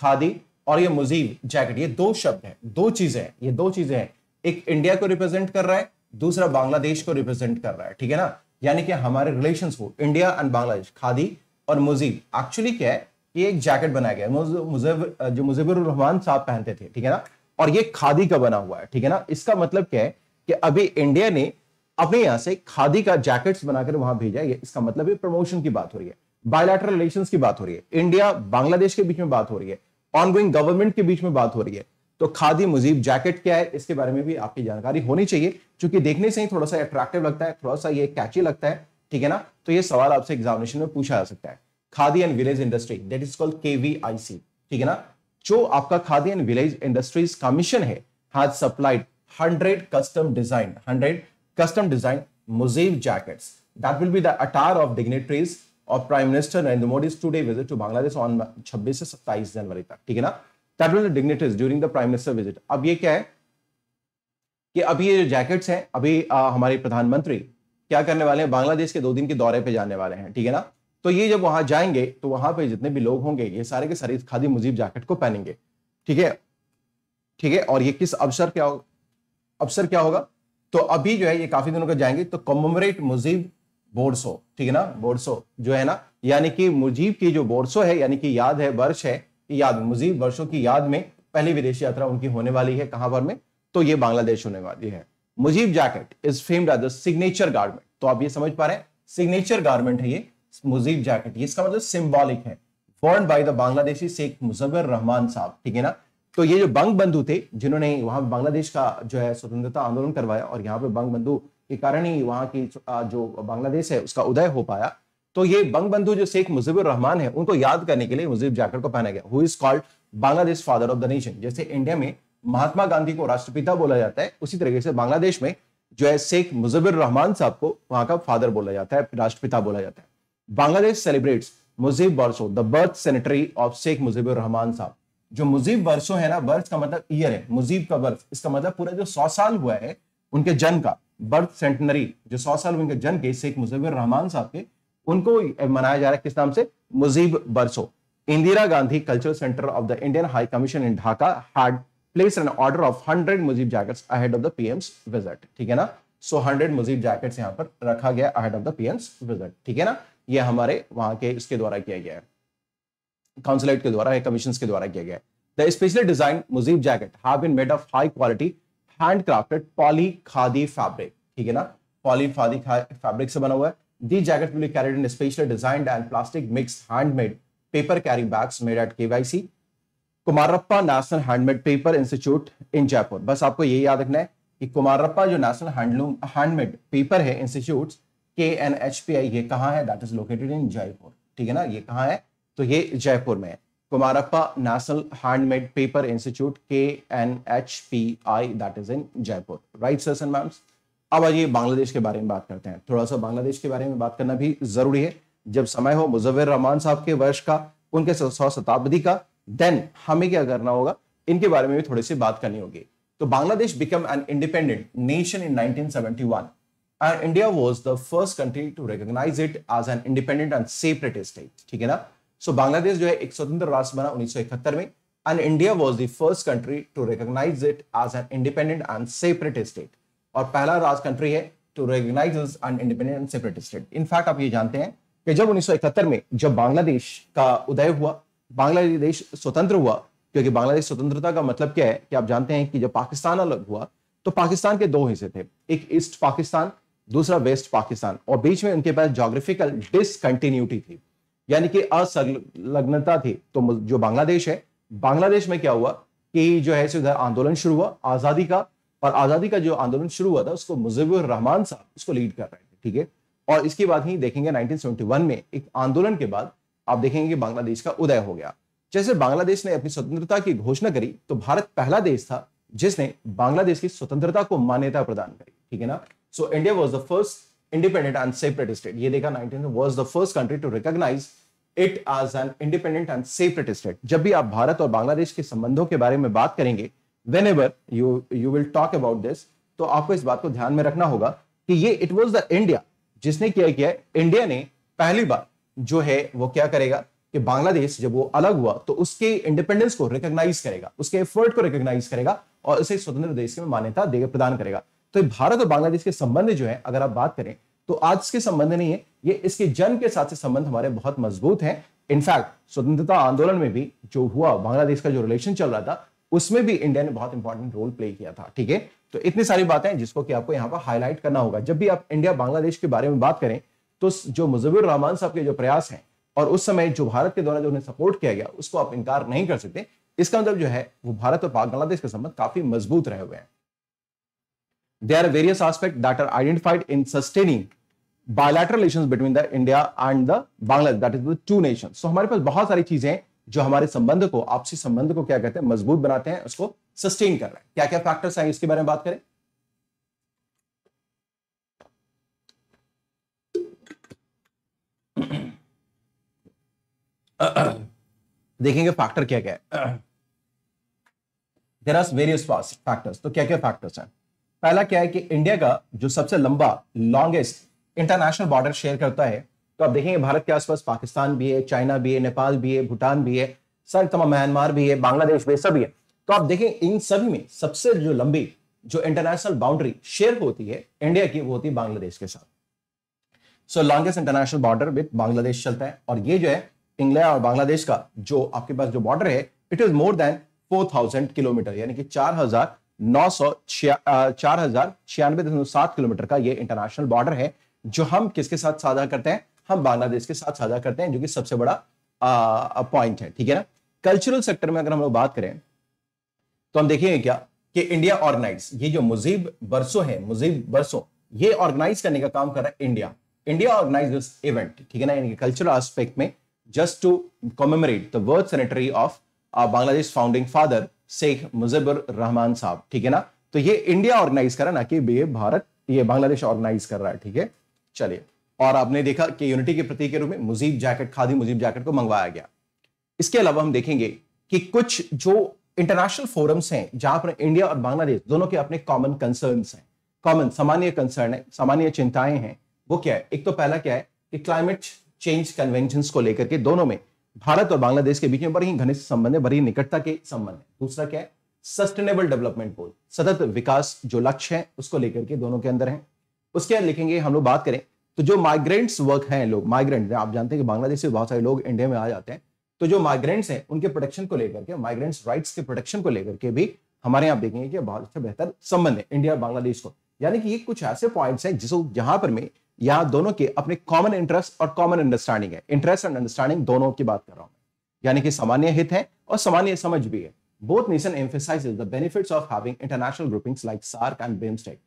खादी और ये मुजीब जैकेट ये दो शब्द हैं दो चीजें हैं ये दो चीजें हैं एक इंडिया को रिप्रेजेंट कर रहा है दूसरा बांग्लादेश को रिप्रेजेंट कर रहा है ठीक है ना यानी कि हमारे रिलेशन को इंडिया एंड बांग्लादेश खादी और मुजीब एक्चुअली क्या है कि एक जैकेट बनाया गया मुजब जो मुजीबुर रहमान साहब पहनते थे ठीक है ना और ये खादी का बना हुआ है ठीक है ना इसका मतलब क्या है कि अभी इंडिया ने अपने यहां से खादी का जैकेट्स बनाकर वहां भेजा है इसका मतलब है प्रमोशन की बात हो रही है बायोलैटरल रिलेशन की बात हो रही है इंडिया बांग्लादेश के बीच में बात हो रही है ऑनगोइंग गवर्नमेंट के बीच में बात हो रही है तो खादी मुजीब जैकेट क्या है इसके बारे में भी आपकी जानकारी होनी चाहिए क्योंकि देखने से ही थोड़ा सा अट्रैक्टिव लगता है थोड़ा सा ये कैची लगता है ठीक है ना तो ये सवाल आपसे एग्जामिनेशन में पूछा जा सकता है khadi and village industry that is called K ठीक है ना जो आपका खादी एंड विलेज इंडस्ट्रीज का मिशन है हाथ supplied 100 custom designed, 100 custom designed mosaic jackets. That will be the attire of dignitaries of Prime Minister Narendra Modi's two-day visit to Bangladesh on 26 से 27 जनवरी तक ठीक है ना that will dignities during the prime minister visit अब ये क्या है कि अभी ये जो जैकेट्स हैं अभी आ, हमारे प्रधानमंत्री क्या करने वाले हैं बांग्लादेश के दो दिन के दौरे पे जाने वाले हैं ठीक है ना तो ये जब वहां जाएंगे तो वहां पे जितने भी लोग होंगे ये सारे के सारे खादी मुजीब जैकेट को पहनेंगे ठीक है ठीक है और ये किस अवसर क्या सर क्या होगा तो अभी जो है ये काफी दिनों का जाएंगे तो कॉमोमरेट मुजीब बोर्सो ठीक है ना बोर्सो जो है ना यानी कि मुजीब की जो बोर्सो है यानी कि याद है वर्ष है याद मुजीब वर्षों की याद में पहली विदेशी यात्रा उनकी होने वाली है कहां पर में तो ये बांग्लादेश होने वाली है Mujib jacket is famed as signature garment तो आप ये समझ पा रहे हैं सिग्नेचर गारमेंट है ये मुजीब जैकेट इसका मतलब सिम्बॉलिक है द बांग्लादेशी शेख मुजफ्फर रहमान साहब ठीक है ना तो ये जो बंग बंधु थे जिन्होंने वहां बांग्लादेश का जो है स्वतंत्रता आंदोलन करवाया और यहाँ पे बंग बंधु के कारण ही वहां की जो बांग्लादेश है उसका उदय हो पाया तो ये बंग बंधु जो शेख मुजीबुर रहमान है उनको याद करने के लिए मुजीब जाकर को पहना गया who is called Bangladesh father of the nation जैसे इंडिया में महात्मा गांधी को राष्ट्रपिता बोला जाता है उसी तरीके से बांग्लादेश में जो है शेख मुजिबुर रहमान साहब को वहां का फादर बोला जाता है राष्ट्रपिता बोला जाता है Bangladesh celebrates Mujib Borsho the birth centenary of Sheikh Mujibur Rahman साहब जो मुजीब बरसों है ना बर्थ का मतलब ईयर है मुजीब का बर्थ इसका मतलब पूरा जो सौ साल हुआ है उनके जन्म का बर्थ सेंटनरी जो सौ साल उनके जन्म के शेख मुजीबर रहमान साहब के उनको मनाया जा रहा है किस नाम से Mujib Barsho Indira Gandhi cultural centre of the Indian high commission in Dhaka hard place an order of hundred Mujib jackets ahead of the PM's visit ठीक है ना सो हंड्रेड मुजीब जैकेट्स यहाँ पर रखा गया ahead of the PM's visit ठीक है ना ये हमारे वहां के इसके द्वारा किया गया है काउंसिलेट के द्वारा कमीशन के द्वारा किया गया the specially design Mujib jacket है high quality hand poly khadi fabric ठीक है ना पॉली खादी फैब्रिक से बना हुआ है the jacket will carried in specially design and plastic mix handmade paper carrying bags made at KYC Kumarappa national handmade paper institute in Jaipur बस आपको ये याद रखना है कि कुमारप्पा जो नेशनल हैंडलूम हैंडमेड पेपर है इंस्टीट्यूट के एन एच पी आई ये कहाँ है that is located in Jaipur ठीक है ना ये कहाँ है तो ये जयपुर में Kumarappa national handmade paper institute के N H P I that is in Jaipur right sir and ma'ams अब आइए बांग्लादेश के बारे में बात करते हैं थोड़ा सा बांग्लादेश के बारे में बात करना भी जरूरी है जब समय हो मुजफ्फर रहमान साहब के वर्ष का उनके सौ शताब्दी का देन हमें क्या करना होगा इनके बारे में भी थोड़ी सी बात करनी होगी तो Bangladesh become an independent nation in 1971 and India was the first country to recognise it as an independent and separate state ठीक है ना सो बांग्लादेश जो है एक स्वतंत्र राष्ट्र बना 1971 में and India was the first country to recognise it as an independent and separate state और पहला राज कंट्री है to recognise an independent and separate state in fact आप ये जानते हैं कि जब 1971 में जब बांग्लादेश का उदय हुआ बांग्लादेश स्वतंत्र हुआ क्योंकि बांग्लादेश स्वतंत्रता का मतलब क्या है कि आप जानते हैं कि जब पाकिस्तान अलग हुआ तो पाकिस्तान के दो हिस्से थे एक ईस्ट पाकिस्तान दूसरा वेस्ट पाकिस्तान और बीच में उनके पास जोग्राफिकल डिसकंटिन्यूटी थी यानी कि असंलग्नता थी तो जो बांग्लादेश है बांग्लादेश में क्या हुआ कि जो है सो इधर आंदोलन शुरू हुआ आजादी का और आजादी का जो आंदोलन शुरू हुआ था उसको मुजिबुर रहमान साहब उसको लीड कर रहे थे ठीक है और इसके बाद ही देखेंगे 1971 में एक आंदोलन के बाद आप देखेंगे कि बांग्लादेश का उदय हो गया जैसे बांग्लादेश ने अपनी स्वतंत्रता की घोषणा करी तो भारत पहला देश था जिसने बांग्लादेश की स्वतंत्रता को मान्यता प्रदान करी ठीक है ना so India was the first independent and separate state ये देखा nineteen was the first country to recognise it as an independent and separate state जब भी आप भारत और बांग्लादेश के संबंधों के बारे में बात करेंगे whenever you you will talk about this तो आपको इस बात को ध्यान में रखना होगा कि ये इट वॉज द इंडिया जिसने क्या किया इंडिया ने पहली बार जो है वो क्या करेगा कि बांग्लादेश जब वो अलग हुआ तो उसके इंडिपेंडेंस को रिकॉग्नाइज करेगा उसके एफर्ट को रिकॉग्नाइज करेगा और उसे स्वतंत्र देश में मान्यता देगा प्रदान करेगा तो भारत और बांग्लादेश के संबंध जो है अगर आप बात करें तो आज के संबंध नहीं है ये इसके जन्म के साथ से संबंध हमारे बहुत मजबूत हैं इनफैक्ट स्वतंत्रता आंदोलन में भी जो हुआ बांग्लादेश का जो रिलेशन चल रहा था उसमें भी इंडिया ने बहुत इंपॉर्टेंट रोल प्ले किया था ठीक है तो इतनी सारी बातें जिसको कि आपको यहाँ पर हाईलाइट करना होगा जब भी आप इंडिया बांग्लादेश के बारे में बात करें तो जो मुजबिर रहमान साहब के जो प्रयास हैं और उस समय जो भारत के द्वारा जो उन्हें सपोर्ट किया गया उसको आप इनकार नहीं कर सकते इसका मतलब जो है वो भारत और बांग्लादेश के संबंध काफी मजबूत रहे हुए हैं there are various aspect that are identified in sustaining bilateral relation between the India and the Bangladesh that is the two nation so हमारे पास बहुत सारी चीजें जो हमारे संबंध को आपसी संबंध को क्या कहते हैं मजबूत बनाते हैं उसको सस्टेन कर रहे हैं क्या क्या फैक्टर्स हैं इसके बारे में बात करें देखेंगे फैक्टर क्या क्या है देर आर वेरियस फैक्टर्स तो क्या क्या फैक्टर्स हैं पहला क्या है कि इंडिया का जो सबसे लंबा लॉन्गेस्ट इंटरनेशनल बॉर्डर शेयर करता है तो आप देखेंगे भारत के आसपास पाकिस्तान भी है चाइना भी है नेपाल भी है भूटान भी है सर तमाम म्यांमार भी है बांग्लादेश भी है सभी है तो आप देखें इन सभी में सबसे जो लंबी जो इंटरनेशनल बाउंड्री शेयर होती है इंडिया की वो होती है बांग्लादेश के साथ so longest international border with Bangladesh चलता है और ये जो है इंग्लैंड और बांग्लादेश का जो आपके पास जो बॉर्डर है it is more than 4000 kilometre यानी कि चार हजार नौ सौ छिया चार हजार छियानवे दशमलव सात किलोमीटर का ये इंटरनेशनल बॉर्डर है जो हम किसके साथ साझा करते हैं हम बांग्लादेश के साथ साझा करते हैं जो कि सबसे बड़ा पॉइंट है ठीक है ना कल्चरल सेक्टर में अगर हम लोग बात करें तो हम देखेंगे क्या कि इंडिया ऑर्गेनाइज ये जो मुजीब बरसों है मुजीब बरसों ये ऑर्गेनाइज करने का काम कर रहा है India India organise this event ठीक है ना कल्चरल एस्पेक्ट में just to commemorate the world centenary of Bangladesh founding father Sheikh Mujibur Rahman साहब ठीक है ना तो ये इंडिया ऑर्गेनाइज है ना कि ये भारत ये बांग्लादेश ऑर्गेनाइज कर रहा है ठीक है चलिए और आपने देखा कि यूनिटी के प्रतीक के रूप में मुजीब जैकेट खादी मुजीब जैकेट को मंगवाया गया इसके अलावा हम देखेंगे कि कुछ जो इंटरनेशनल फोरम्स हैं जहां पर इंडिया और बांग्लादेश दोनों के अपने कॉमन कंसर्न हैं कॉमन सामान्य कंसर्न है सामान्य चिंताएं हैं वो क्या है एक तो पहला क्या है कि क्लाइमेट चेंज कन्वेंशन को लेकर के दोनों में भारत और बांग्लादेश के बीच में बड़ी घनिष्ठ संबंध है बड़ी निकटता के संबंध है दूसरा क्या है सस्टेनेबल डेवलपमेंट गोल सतत विकास जो लक्ष्य है उसको लेकर के दोनों के अंदर है उसके बाद लिखेंगे हम लोग बात करें तो जो माइग्रेंट्स वर्क है लोग माइग्रेंट आप जानते हैं कि बांग्लादेश से बहुत सारे लोग इंडिया में आ जाते हैं तो जो माइग्रेंट्स हैं उनके प्रोटेक्शन को लेकर के माइग्रेंट्स राइट्स के प्रोटेक्शन को लेकर के भी हमारे यहाँ देखेंगे कि बहुत अच्छा बेहतर संबंध है इंडिया बांग्लादेश को यानी कि ये कुछ ऐसे पॉइंट्स हैं जिसको जहां पर मैं यहाँ दोनों के अपने कॉमन इंटरेस्ट और कॉमन अंडरस्टैंडिंग है इंटरेस्ट एंड अंडरस्टैंडिंग दोनों की बात कर रहा हूँ यानी कि सामान्य हित है और सामान्य समझ भी है both nation emphasise the benefits of having international groupings like SAARC and BIMSTEC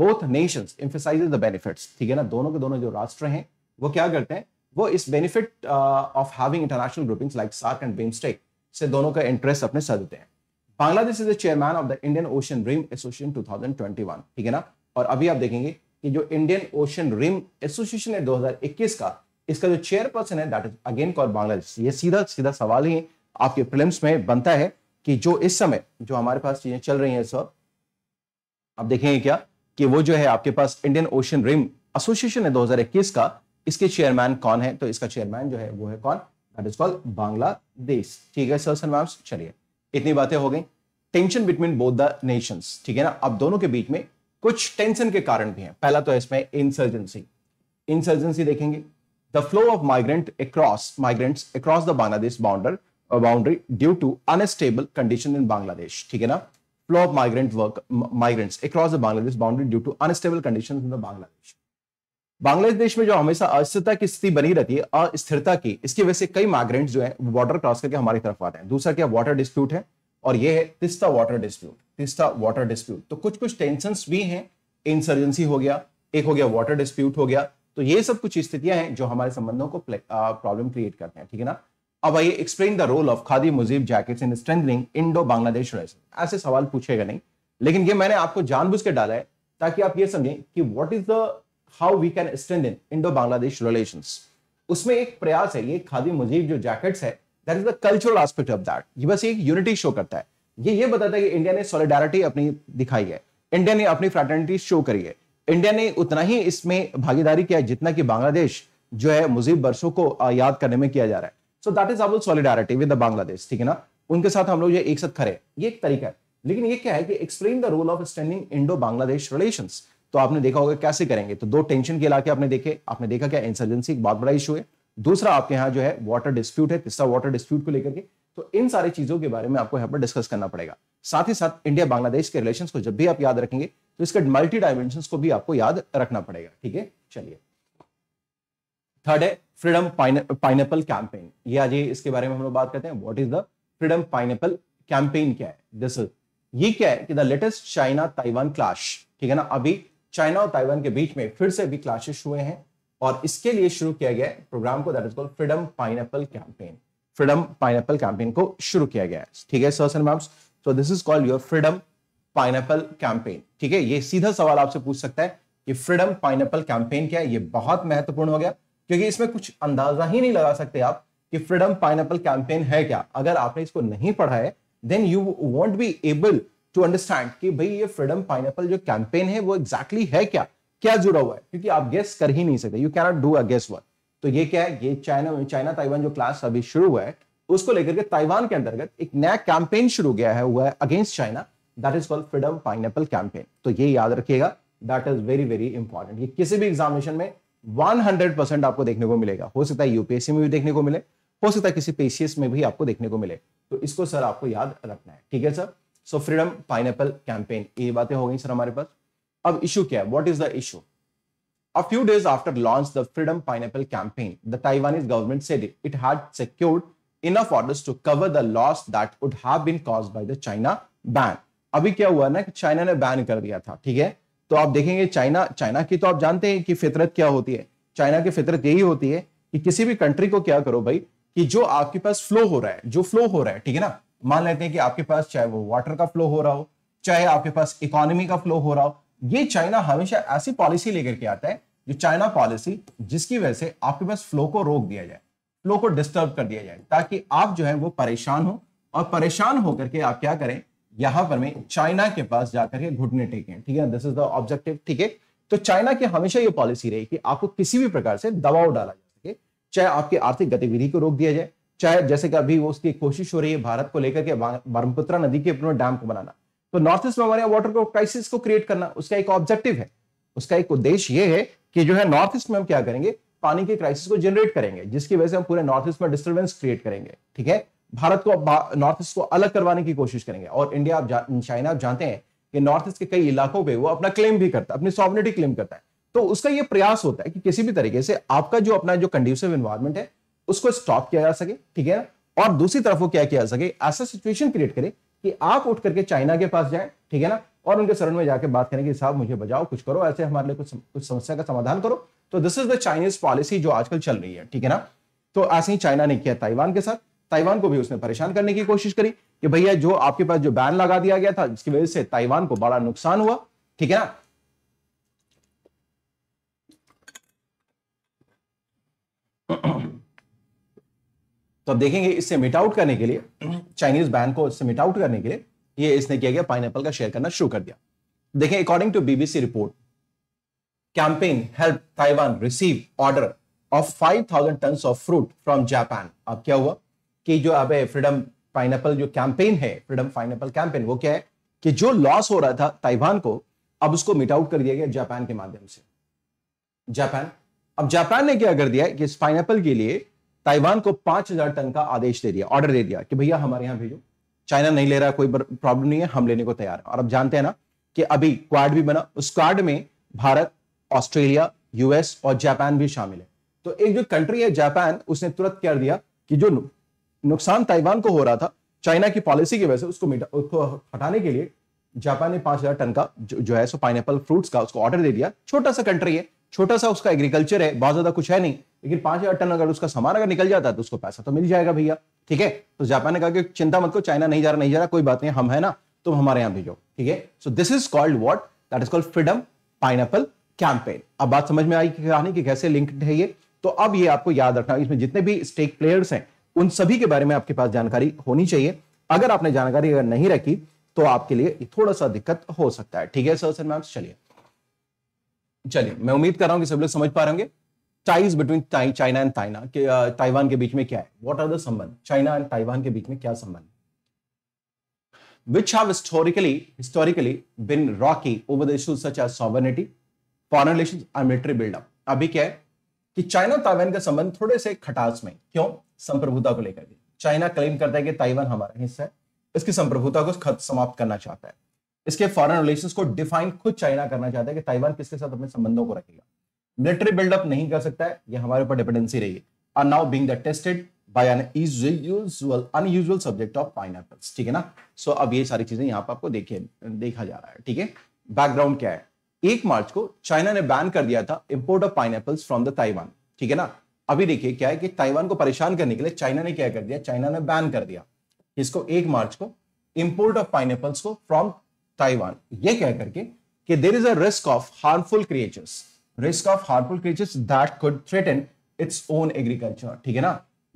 both nation emphasise the benefit ठीक है ना दोनों के दोनों जो राष्ट्र हैं वो क्या करते हैं वो इस benefit of having international groupings like SAARC and BIMSTEC से दोनों का इंटरेस्ट अपने सदते हैं Bangladesh is the chairman of the Indian ocean rim association 2021 ठीक है ना और अभी आप देखेंगे कि जो इंडियन ओशन रिम एसोसिएशन है 2021 का इसका जो चेयरपर्सन है that is again call Bangladesh ये सीधा सीधा सवाल ही आपके प्रिलिम्स में बनता है कि जो इस समय जो हमारे पास चीजें चल रही हैं सर आप देखेंगे क्या कि वो जो है आपके पास इंडियन ओशन रिम एसोसिएशन है 2021 का इसके चेयरमैन कौन है तो इसका चेयरमैन जो है वो है कौन दैट इज कॉल्ड बांग्लादेश ठीक है सर सर मैम चलिए इतनी बातें हो गई tension between both the nations ठीक है ना अब दोनों के बीच में कुछ टेंशन के कारण भी हैं पहला तो इसमें इंसर्जेंसी इंसर्जेंसी देखेंगे the flow of migrant across migrants across the Bangladesh bounder boundary due to unstable condition in Bangladesh ठीक है ना flow of migrant work, migrants across the Bangladesh boundary due to unstable conditions in the Bangladesh. Bangladesh में जो हमेशा अस्थिरता की स्थिति बनी रहती है अस्थिरता की इसकी वजह से कई माइग्रेंट्स जो है बॉर्डर क्रॉस करके हमारी तरफ आते हैं दूसरा क्या वाटर डिस्प्यूट है और ये है Teesta water dispute Teesta water dispute तो कुछ कुछ टेंशन भी हैं इंसर्जेंसी हो गया एक हो गया वाटर डिस्प्यूट हो गया तो ये सब कुछ स्थितियां हैं जो हमारे संबंधों को प्रॉब्लम क्रिएट करते हैं ठीक है ना अब आइए explain the role of khadi Mujib jackets in strengthening Indo Bangladesh relation ऐसे सवाल पूछेगा नहीं लेकिन ये मैंने आपको जानबूझ के डाला है ताकि आप ये समझें कि what is the how we can strengthen Indo Bangladesh relation उसमें एक प्रयास है ये खादी मुजीब जो जैकेट्स है that is the cultural aspect of that ये बस एक यूनिटी शो करता है ये ये बताता है कि इंडिया ने सॉलिडारिटी अपनी दिखाई है इंडिया ने अपनी फ्रेटर्निटी शो करी है इंडिया ने उतना ही इसमें भागीदारी किया जितना कि बांग्लादेश जो है मुजीब बरसों को याद करने में किया जा रहा है so that is our solidarity with the Bangladesh ठीक है ना उनके साथ हम लोग ये एक साथ खड़े ये एक तरीका है लेकिन ये क्या है कि explain the role of standing Indo Bangladesh relation तो आपने देखा होगा कैसे करेंगे तो दो टेंशन के इलाके आपने देखे आपने देखा क्या इंसर्जेंसी एक बहुत बड़ा इशू है दूसरा आपके यहाँ जो है वाटर डिस्प्यूट है तीसरा वाटर डिस्प्यूट को लेकर के तो इन सारी चीजों के बारे में आपको यहाँ पर डिस्कस करना पड़ेगा साथ ही साथ इंडिया बांग्लादेश के रिलेशन को जब भी आप याद रखेंगे तो इसके मल्टी डायमेंशन को भी आपको याद रखना पड़ेगा ठीक है चलिए थर्ड है फ्रीडम पाइनएपल कैंपेन ये आज इसके बारे में हम लोग बात करते हैं what is the freedom pineapple campaign क्या है दिस ये क्या है कि the latest China Taiwan clash ठीक है ना अभी चाइना और ताइवान के बीच में फिर से भी क्लाशेस हुए हैं और इसके लिए शुरू किया गया प्रोग्राम को that is called freedom pineapple campaign freedom pineapple campaign को शुरू किया गया है ठीक है sir sir ma'ams so this is called your freedom pineapple campaign ठीक है ये सीधा सवाल आपसे पूछ सकता है कि फ्रीडम पाइनएपल कैंपेन क्या है ये बहुत महत्वपूर्ण हो गया क्योंकि इसमें कुछ अंदाजा ही नहीं लगा सकते आप कि फ्रीडम पाइन कैंपेन है क्या अगर आपने इसको नहीं पढ़ा है then you won't be able to understand कि भाई ये फ्रीडम पाइन जो कैंपेन है वो एग्जैक्टली exactly है क्या क्या जुड़ा हुआ है क्योंकि आप गेस कर ही नहीं सकते you cannot do a guesswork तो ये क्या है ये चाइना चाइना ताइवान जो क्लास अभी शुरू हुआ है उसको लेकर के ताइवान के अंतर्गत एक नया कैंपेन शुरू गया है हुआ है against China that is called freedom pine campaign तो ये याद रखिएगा that is very very important ये किसी भी एग्जामिनेशन में 100% आपको देखने को मिलेगा हो सकता है यूपीएससी में भी देखने को मिले हो सकता है किसी पीसीएस में भी आपको देखने को मिले तो इसको सर आपको याद रखना है ठीक है sir so freedom pine campaign ये बातें हो गई सर हमारे पास अब इश्यू क्या है what is the issue a few days after launch the freedom pine campaign the Taiwanese government से it had secured enough orders to cover the loss that would है चाइना बैन अभी क्या हुआ ना कि चाइना ने बैन कर दिया था ठीक है तो आप देखेंगे चाइना चाइना की तो आप जानते हैं कि फितरत क्या होती है चाइना की फितरत यही होती है कि किसी भी कंट्री को क्या करो भाई कि जो आपके पास फ्लो हो रहा है जो फ्लो हो रहा है ठीक है ना मान लेते हैं कि आपके पास चाहे वो वाटर का फ्लो हो रहा हो चाहे आपके पास इकोनॉमी का फ्लो हो रहा हो ये चाइना हमेशा ऐसी पॉलिसी लेकर के आता है जो चाइना पॉलिसी जिसकी वजह से आपके पास फ्लो को रोक दिया जाए फ्लो को डिस्टर्ब कर दिया जाए ताकि आप जो है वो परेशान हो और परेशान होकर के आप क्या करें यहां पर में चाइना के पास जाकर के घुटने टेके ठीक है दिस इज द ऑब्जेक्टिव ठीक है तो चाइना की हमेशा ये पॉलिसी रही कि आपको किसी भी प्रकार से दबाव डाला जा सके चाहे आपकी आर्थिक गतिविधि को रोक दिया जाए चाहे जैसे कि अभी उसकी कोशिश हो रही है भारत को लेकर के ब्रह्मपुत्र नदी के अपने डैम को बनाना तो नॉर्थ ईस्ट में हमारे वाटर को क्राइसिस को क्रिएट करना उसका एक ऑब्जेक्टिव है उसका एक उद्देश्य ये है कि जो है नॉर्थ ईस्ट में हम क्या करेंगे पानी के क्राइसिस को जनरेट करेंगे जिसकी वजह से हम पूरे नॉर्थ ईस्ट में डिस्टर्बेंस क्रिएट करेंगे ठीक है भारत को नॉर्थ ईस्ट को अलग करवाने की कोशिश करेंगे और इंडिया आप चाइना आप जानते हैं कि नॉर्थ ईस्ट के कई इलाकों पे वो अपना क्लेम भी करता है अपनी सॉवनिटी क्लेम करता है तो उसका ये प्रयास होता है कि किसी भी तरीके से आपका जो अपना जो कंड्यूसिव इन्वायरमेंट है उसको स्टॉप किया जा सके ठीक है ना और दूसरी तरफ वो क्या किया जा सके ऐसा सिचुएशन क्रिएट करे कि आप उठ करके चाइना के पास जाए ठीक है ना और उनके शरण में जाकर बात करें कि साहब मुझे बजाओ कुछ करो ऐसे हमारे लिए कुछ कुछ समस्या का समाधान करो तो this is the Chinese policy जो आजकल चल रही है ठीक है ना तो ऐसे ही चाइना ने किया ताइवान के साथ ताइवान को भी उसने परेशान करने की कोशिश करी कि भैया जो आपके पास जो बैन लगा दिया गया था जिसकी वजह से ताइवान को बड़ा नुकसान हुआ ठीक है ना तो देखेंगे इससे मिट आउट करने के लिए चाइनीज बैन को इससे मिट आउट करने के लिए ये इसने किया गया पाइन का शेयर करना शुरू कर दिया देखें according to BBC report campaign help Taiwan receive order of 5000 ton of fruit from Japan अब क्या हुआ कि जो अब फ्रीडम पाइनएपल जो कैंपेन है फ्रीडम पाइनएपल कैंपेन वो क्या है कि जो लॉस हो रहा था ताइवान को अब उसको मिट आउट कर दिया गया जापान के माध्यम से जापान अब जापान ने क्या कर दिया है कि इस पाइनएपल के लिए ताइवान को पांच हजार टन का आदेश दे दिया ऑर्डर दे दिया कि भैया हमारे यहां भेजो चाइना नहीं ले रहा कोई प्रॉब्लम नहीं है हम लेने को तैयार है और अब जानते हैं ना कि अभी क्वाड भी बना उस क्वाड में भारत ऑस्ट्रेलिया यूएस और जापान भी शामिल है तो एक जो कंट्री है जापान उसने तुरंत कर दिया कि जो नुकसान ताइवान को हो रहा था चाइना की पॉलिसी की वजह से उसको मिटा उसको हटाने के लिए जापान ने पांच हजार टन का जो, है सो पाइनएपल फ्रूट्स का उसको ऑर्डर दे दिया छोटा सा कंट्री है छोटा सा उसका एग्रीकल्चर है बहुत ज्यादा कुछ है नहीं लेकिन पांच हजार टन अगर उसका सामान अगर निकल जाता है तो उसको पैसा तो मिल जाएगा भैया ठीक है तो जापान ने कहा कि चिंता मत को चाइना नहीं जा रहा नहीं जा रहा कोई बात नहीं हम है ना तुम हमारे यहां भेजो ठीक है so this is called what that is called freedom pineapple campaign अब बात समझ में आई कि कहानी कि कैसे लिंक है ये तो अब ये आपको याद रखना इसमें जितने भी स्टेक प्लेयर्स हैं उन सभी के बारे में आपके पास जानकारी होनी चाहिए अगर आपने जानकारी अगर नहीं रखी तो आपके लिए थोड़ा सा दिक्कत हो सकता है ठीक है सर सर मैम्स चलिए चलिए मैं उम्मीद कर रहा हूं कि सब लोग समझ पा रहे होंगे टाइज बिटवीन चाइना एंड ताइना ताइवान के बीच में क्या है वॉट आर द संबंध चाइना एंड ताइवान के बीच में क्या संबंध which have historically historically been rocky over the issues such as sovereignty foreign relations and military buildup. अभी क्या है कि चाइना ताइवान का संबंध थोड़े से खटास में क्यों संप्रभुता को लेकर चाइना क्लेम करता है कि ताइवान हमारा हिस्सा है इसकी संप्रभुता को समाप्त करना चाहता है इसके फॉरेन रिलेशन को डिफाइन खुद चाइना करना चाहता है कि ताइवान किसके साथ अपने संबंधों को रखेगा मिलिट्री बिल्डअप नहीं कर सकता है यह हमारे ऊपर डिपेंडेंसी रही है are now being tested by an usual unusual subject of pine ठीक है ना सो so, अब ये सारी चीजें यहाँ पर आपको देखे देखा जा रहा है ठीक है बैकग्राउंड क्या है एक मार्च को चाइना ने बैन कर दिया था import of pine from the Taiwan ठीक है ना अभी देखिए क्या है कि ताइवान को परेशान करने के लिए चाइना ने क्या कर दिया चाइना ने बैन कर दिया इसको एक मार्च को इंपोर्ट ऑफ पाइन को फ्रॉम ताइवान ये कह करके कि there is a risk of harmful creatures risk of harmful creatures that could threaten its own agriculture ठीक है ना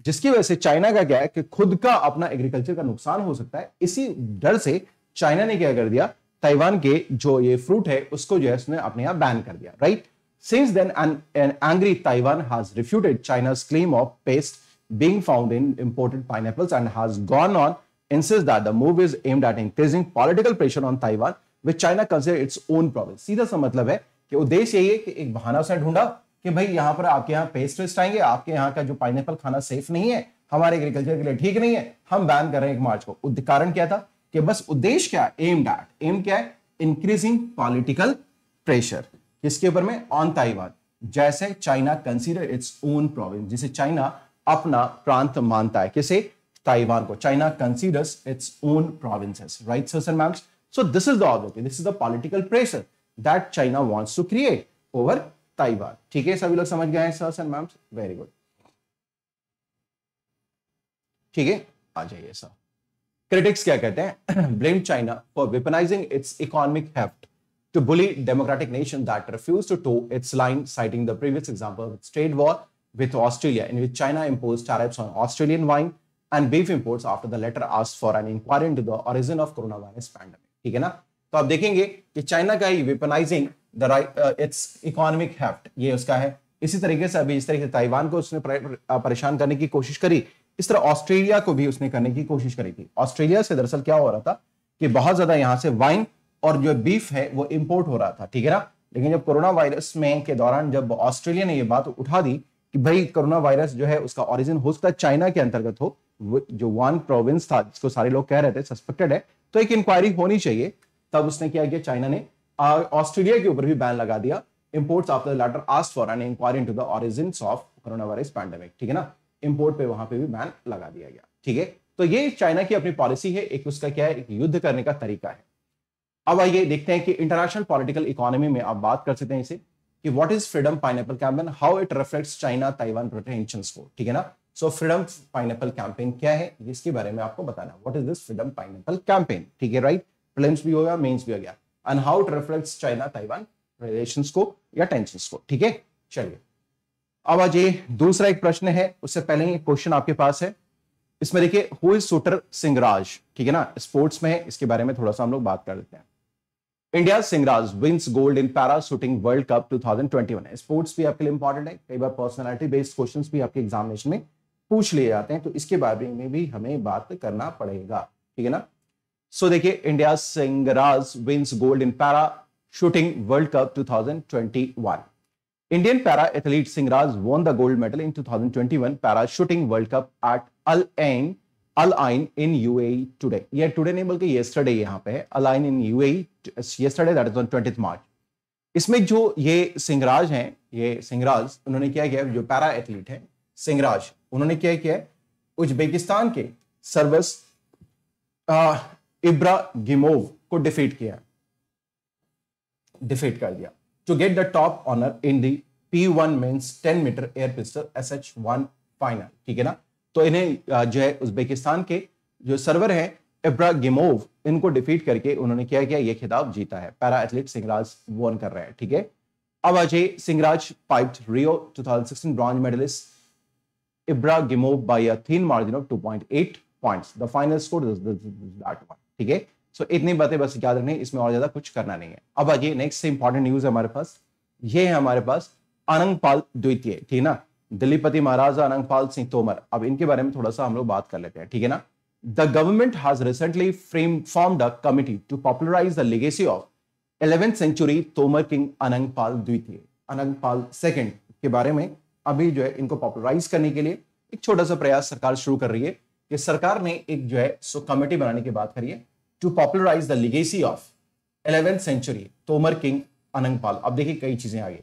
जिसकी वजह से चाइना का क्या है कि खुद का अपना एग्रीकल्चर का नुकसान हो सकता है इसी डर से चाइना ने क्या कर दिया ताइवान के जो ये फ्रूट है उसको जो है उसने अपने यहां बैन कर दिया right Since then, an, an angry Taiwan has refuted China's claim of paste being found in imported pineapples and has gone on insists that the move is aimed at increasing political pressure on Taiwan, which China considers its own province. सीधा सा मतलब है कि उद्देश्य यही है कि एक बहाना उसने ढूंढा कि भाई यहाँ पर आपके यहाँ पेस्ट वेस्ट आएंगे आपके यहाँ का जो पाइनएपल खाना सेफ नहीं है हमारे एग्रीकल्चर के लिए ठीक नहीं है हम बैन कर रहे हैं एक मार्च को कारण क्या था कि बस उद्देश्य क्या एम डैट एम क्या है इंक्रीजिंग पॉलिटिकल प्रेशर किसके ऊपर में ऑन ताइवान जैसे China consider its own province जिसे चाइना अपना प्रांत मानता है किसे ताइवान को China considers its own provinces right sir and so this is the objective this is the political pressure that China wants to create over Taiwan ठीक है सभी लोग समझ गए हैं सर एंड वेरी गुड ठीक है आ जाइए सर क्रिटिक्स क्या कहते हैं blame China for weaponising its economic heft to bully democratic nation that refused to toe its line, citing the previous example of its trade war with Australia, in which China imposed tariffs on Australian wine and beef imports after the latter asked for an inquiry into the origin of coronavirus pandemic. ठीक है ना तो आप देखेंगे कि China का ही weaponising the its economic heft ये उसका है इसी तरीके से अभी इस तरीके से ताइवान को उसने परेशान करने की कोशिश करी इस तरह ऑस्ट्रेलिया को भी उसने करने की कोशिश करी थी ऑस्ट्रेलिया से दरअसल क्या हो रहा था कि बहुत ज्यादा यहां से वाइन और जो बीफ है वो इम्पोर्ट हो रहा था ठीक है ना लेकिन जब कोरोना वायरस में के दौरान जब ऑस्ट्रेलिया ने ये बात उठा दी कि भाई कोरोना वायरस जो है उसका ओरिजिन हो सकता है चाइना के अंतर्गत हो जो वन प्रोविंस था जिसको सारे लोग कह रहे थे सस्पेक्टेड है तो एक इंक्वायरी होनी चाहिए तब उसने क्या किया चाइना ने ऑस्ट्रेलिया के ऊपर भी बैन लगा दिया import after the latter for an inquiry inquiry into the of coronavirus pandemic ठीक है ना इम्पोर्ट पे वहां पर भी बैन लगा दिया गया ठीक है तो ये चाइना की अपनी पॉलिसी है एक उसका क्या है एक युद्ध करने का तरीका है अब आइए देखते हैं कि इंटरनेशनल पॉलिटिकल इकोनॉमी में आप बात कर सकते हैं इसे कि what is freedom pineapple campaign how it reflects China Taiwan protension को ठीक है ना सो फ्रीडम पाइनएपल कैंपेन क्या है इसके बारे में आपको बताना what is this freedom pineapple campaign ठीक है राइट प्लेम्स भी हो गया मेन्स भी हो गया and how it reflects China Taiwan relation को या टेंशन को ठीक है चलिए अब आज ये दूसरा एक प्रश्न है उससे पहले ही क्वेश्चन आपके पास है इसमें देखिए हु इज सुटर सिंगराज ठीक है ना स्पोर्ट्स में इसके बारे में थोड़ा सा हम लोग बात कर लेते हैं India Singhraj wins gold in para shooting world cup 2021 sports भी आपके लिए इंपॉर्टेंट है कई बार पर्सनैलिटी बेस्ड क्वेश्चन भी आपके एग्जामिनेशन में पूछ लिए जाते हैं तो इसके बारे में भी हमें बात करना पड़ेगा ठीक है ना सो देखिए India Singhraj wins gold in para shooting world cup 2021 Indian para athlete Singhraj won the gold medal in 2021 para shooting world cup at Al an Al Ain in UAE today ये टूडे नहीं बल्कि येस्टरडे यहाँ पे है Al Ain in U yesterday that is on twenty March इसमें जो ये सिंगराज हैं ये सिंगराज उन्होंने क्या किया जो पैरा एथलीट है सिंगराज उन्होंने क्या किया उज्बेकिस्तान के सर्वस इब्रा गिमोव को डिफीट किया डिफीट कर दिया to get the top honour in the one men ten metre air pistol S H one final ठीक है ना तो इन्हें जो है उज्बेकिस्तान के जो सर्वर हैं इब्रा गिमोव इनको डिफीट करके उन्होंने क्या किया ये खिताब जीता है पैरा एथलीट सिंगराज वन कर रहे हैं ठीक है अब आज Singhraj pipped Rio 2016 bronze medallist Ibragimov by a thin margin of 2.8 points the final score that one ठीक है सो इतनी बातें बस याद रखनी इसमें और ज्यादा कुछ करना नहीं है अब आज नेक्स्ट इंपॉर्टेंट न्यूज है हमारे पास ये है हमारे पास आनंद पाल द्वितीय ठीक है ना दिलीपति महाराजा अनंगपाल सिंह तोमर अब इनके बारे में थोड़ा सा हम लोग बात कर लेते हैं ठीक है ना the government has recently frame form the committee to popularise the legacy of eleventh century Tomar king Anangpal द्वितीय अनंगपाल सेकेंड के बारे में अभी जो है इनको पॉपुलराइज करने के लिए एक छोटा सा प्रयास सरकार शुरू कर रही है कि सरकार ने एक जो है सो कमेटी बनाने की बात करी है to popularise the legacy of eleventh century Tomar king Anangpal अब देखिए कई चीजें आगे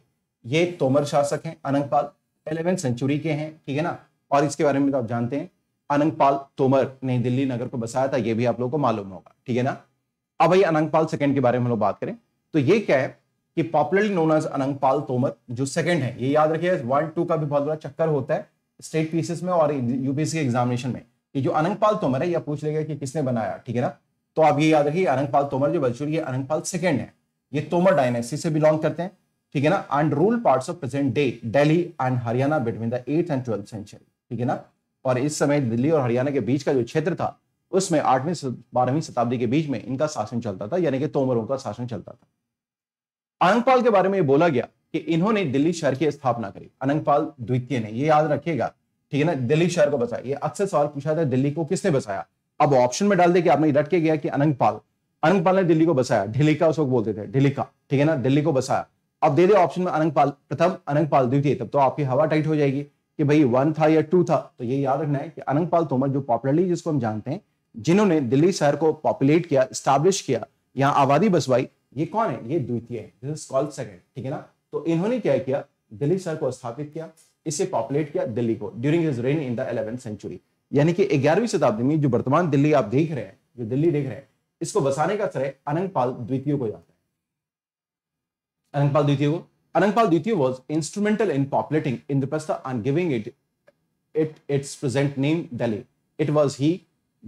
ये तोमर शासक हैं अनंगपाल एलेवेंथ सेंचुरी के हैं ठीक है ना और इसके बारे में तो आप जानते हैं पाल तोमर ने दिल्ली नगर को बसाया था यह भी आप लोगों को मालूम होगा ठीक है ना अब भाई पाल सेकंड के बारे में हम लोग बात करें तो ये क्या है कि popularly known as Pal Tomar जो सेकंड है ये याद रखिए वन टू का भी बहुत बड़ा चक्कर होता है स्टेट पीसीस में और यूपीएससी के एग्जामिनेशन में कि जो पाल तोमर है यह पूछ लेगा कि किसने बनाया ठीक है ना तो आप ये याद रखिए पाल तोमर जो है अनंग पाल सेकेंड है ये तोमर डायनेस्टी से बिलोंग करते हैं ठीक है ना and rule parts of present day Delhi and Haryana between the eight and twelfth century ठीक है ना और इस समय दिल्ली और हरियाणा के बीच का जो क्षेत्र था उसमें आठवीं बारहवीं शताब्दी के बीच में इनका शासन चलता था यानी कि तोमरों का शासन चलता था अनंगपाल के बारे में बोला गया कि इन्होंने दिल्ली शहर की स्थापना करी अनंगपाल द्वितीय ने ये याद रखिएगा ठीक है ना दिल्ली शहर को बसाया ये अक्सर सवाल पूछा था दिल्ली को किसने बसाया अब ऑप्शन में डाल दे कि आपने रट के गया कि अनंगपाल अनंगपाल ने दिल्ली को बसाया ढिलिका उसको बोलते थे ढिलिका ठीक है ना दिल्ली को बसाया अब दे दे ऑप्शन में अनंग पाल प्रथम अनंग पाल द्वितीय तब तो आपकी हवा टाइट हो जाएगी कि भाई वन था या टू था तो ये याद रखना है कि अनंग पाल तोमर जो पॉपुलरली जिसको हम जानते हैं जिन्होंने दिल्ली शहर को पॉपुलेट किया स्टैब्लिश किया यहाँ आबादी बसवाई ये कौन है ये द्वितीय है दिस इज कॉल्ड सेकंड ठीक है ना तो इन्होंने क्या किया दिल्ली शहर को स्थापित किया इसे पॉपुलेट किया दिल्ली को during his reign in the eleventh century यानी कि ग्यारहवीं शताब्दी में जो वर्तमान दिल्ली आप देख रहे हैं जो दिल्ली देख रहे हैं इसको बसाने का श्रेय अनंग पाल द्वितीय को जाता है Anangpal Dwitiya. Anangpal Dwitiya was instrumental in populating Indraprastha and giving it it its present name Delhi it was he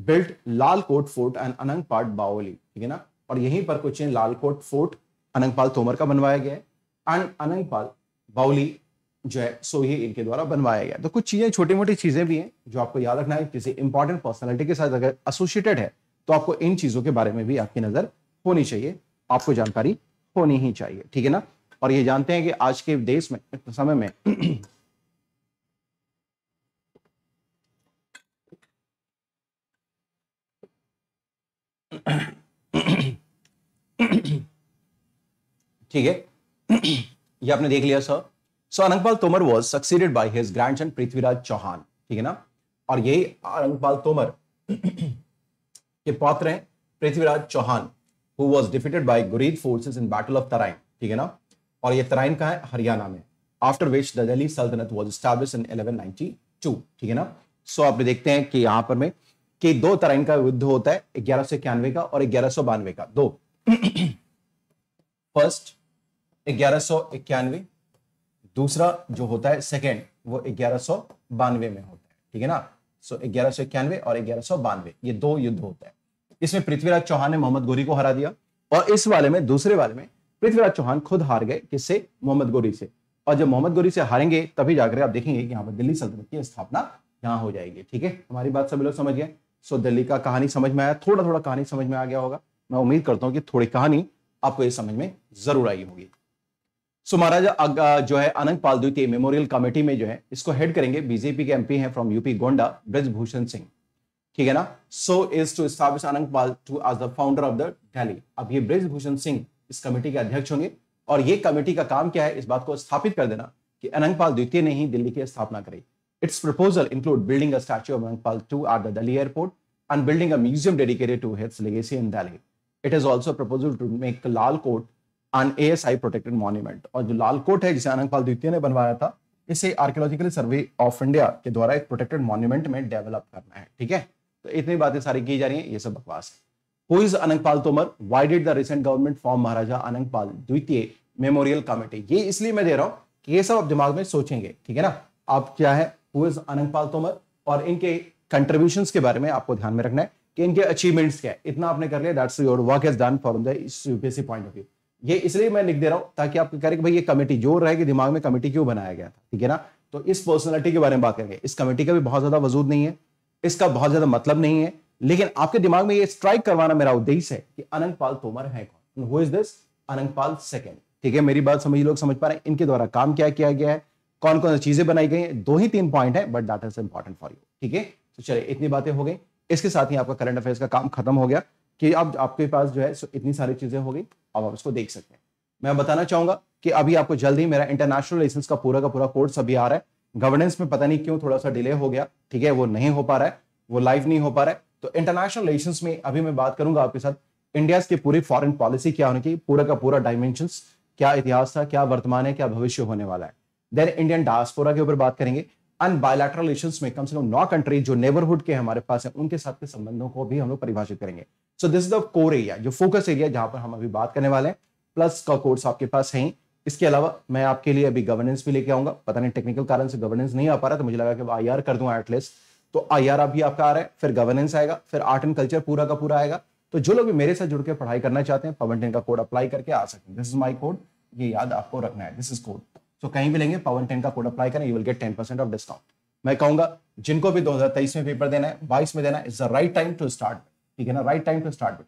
built Lal Kot fort and Anangpat Baoli ठीक है ना और यहीं पर कुछ लाल कोट फोर्ट अनंगपाल तोमर का बनवाया गया है एंड अनंगपाल बावली जो है सो ही इनके द्वारा बनवाया गया तो कुछ चीजें छोटी मोटी चीजें भी हैं जो आपको याद रखना है किसी इंपॉर्टेंट पर्सनैलिटी के साथ अगर एसोसिएटेड है तो आपको इन चीजों के बारे में भी आपकी नजर होनी चाहिए आपको जानकारी होनी ही चाहिए ठीक है ना और ये जानते हैं कि आज के देश में समय में ठीक है ये आपने देख लिया sir so Anangpal Tomar was succeeded by his son Prithviraj Chauhan ठीक है ना और यही अनंकपाल तोमर के पात्र हैं Prithviraj Chauhan who was defeated by Ghurid forces in battle of Tarain ठीक है ना और ये तराइन का है हरियाणा में आफ्टर विच द दिल्ली सल्तनत वॉज स्टैब्लिश इन 1192 ठीक है ना सो so, आपने देखते हैं कि यहां पर में कि दो तराइन का युद्ध होता है ग्यारह सौ इक्यानवे का और ग्यारह सौ बानवे का दो फर्स्ट ग्यारह सौ इक्यानवे दूसरा जो होता है सेकेंड वो ग्यारह सौ बानवे में होता है ठीक है ना सो ग्यारह सौ इक्यानवे और ग्यारह सौ बानवे ये दो युद्ध होता है इसमें पृथ्वीराज चौहान ने मोहम्मद गोरी को हरा दिया और इस वाले में दूसरे वाले में पृथ्वीराज चौहान खुद हार गए किससे मोहम्मद गोरी से और जब मोहम्मद गोरी से हारेंगे तभी जाकर आप देखेंगे कि यहाँ पर दिल्ली सल्तनत की स्थापना यहाँ हो जाएगी ठीक है हमारी बात सभी लोग समझ गए सो दिल्ली का कहानी समझ में आया थोड़ा थोड़ा कहानी समझ में आ गया होगा मैं उम्मीद करता हूँ कि थोड़ी कहानी आपको ये समझ में जरूर आई होगी सो महाराजा जो है अनंत पाल द्वितीय मेमोरियल कमेटी में जो है इसको हेड करेंगे बीजेपी के एमपी हैं फ्रॉम यूपी गोंडा ब्रजभूषण सिंह ठीक है ना so is to establish Anant Pal two as the founder of the Delhi अब ये भूषण सिंह इस कमेटी के अध्यक्ष होंगे और ये कमेटी का काम क्या है इस बात को स्थापित कर देना कि अनंतपाल द्वितीय ने ही दिल्ली की स्थापना करी its proposal include building a statue of Anantpal two at the Delhi airport and building museum dedicated to his legacy in Delhi it is also proposal to make Lal Kot an A S I protected monument और जो लाल coat है जिसे आनंदपाल द्वितीय ने बनवाया था इसे archaeological survey of India के द्वारा एक प्रोटेक्टेड मॉन्यूमेंट में डेवलप करना है ठीक है तो इतनी बातें सारी की जा रही हैं ये सब बकवास है who is Anantpal Tomar why did the recent government form Maharaja Anantpal द्वितीय मेमोरियल कमेटी ये इसलिए मैं दे रहा हूं कि ये सब आप दिमाग में सोचेंगे ठीक है ना आप क्या है हु इज अनंतपाल तोमर और इनके कंट्रीब्यूशन के बारे में आपको ध्यान में रखना है कि इनके अचीवमेंट्स क्या है इतना आपने कर लिया that's your work is done for the UPSC point of view ये इसलिए मैं लिख दे रहा हूं ताकि आप कह रहे भाई ये कमेटी जो कि दिमाग में कमेटी क्यों बनाया गया था ठीक है ना तो इस पर्सनैलिटी के बारे में बात करेंगे इस कमेटी का भी बहुत ज्यादा वजूद नहीं है इसका बहुत ज्यादा मतलब नहीं है लेकिन आपके दिमाग में ये स्ट्राइक करवाना मेरा उद्देश्य है कि अनंत पाल तोमर है कौन who is this Pal second ठीक है मेरी बात समझ लोग समझ पा रहे हैं इनके द्वारा काम क्या किया गया है कौन कौन सी चीजें बनाई गई हैं दो ही तीन पॉइंट है but that is important for you ठीक है तो चलिए इतनी बातें हो गई इसके साथ ही आपका करंट अफेयर्स का काम खत्म हो गया कि अब आपके पास जो है सो इतनी सारी चीजें हो गई अब आप इसको देख सकते हैं मैं बताना चाहूंगा कि अभी आपको जल्द ही मेरा इंटरनेशनल लाइसेंस का पूरा का पूरा कोर्स अभी आ रहा है गवर्नेंस में पता नहीं क्यों थोड़ा सा डिले हो गया ठीक है वो नहीं हो पा रहा है वो लाइव नहीं हो पा रहा है तो इंटरनेशनल रिलेशन में अभी मैं बात करूंगा आपके साथ इंडिया की पूरी फॉरन पॉलिसी क्या होने की पूरा का पूरा डायमेंशन क्या इतिहास था क्या वर्तमान है क्या भविष्य होने वाला है देन इंडियन डायस्पोरा के ऊपर बात करेंगे एंड रिलेशन में कम से कम नौ कंट्री जो नेबरहुड के हमारे पास है उनके साथ के संबंधों को भी हम लोग परिभाषित करेंगे so this is the core area जो फोकस एरिया जहां पर हम अभी बात करने वाले हैं प्लस का कोर्स आपके पास है इसके अलावा मैं आपके लिए अभी गवर्नेंस भी लेके आऊंगा पता नहीं टेक्निकल कारण से गवर्नेंस नहीं आ पा रहा तो मुझे लगा कि आई आर कर दूं एटलीस्ट तो आई आर अभी आपका आ रहा है फिर गवर्नेंस आएगा फिर आर्ट एंड कल्चर पूरा का पूरा आएगा तो जो लोग भी मेरे साथ जुड़ के पढ़ाई करना चाहते हैं पवन का कोड अप्लाई करके आ सकते हैं दिस इज माई कोड ये याद आपको रखना है दिस इज कोड तो कहीं भी लेंगे पवन का कोड अप्लाई करें you will get ten percent of discount मैं कहूंगा जिनको भी तेईस में पेपर देना है बाईस में देना is the right time to start ठीक है ना राइट टाइम टू स्टार्ट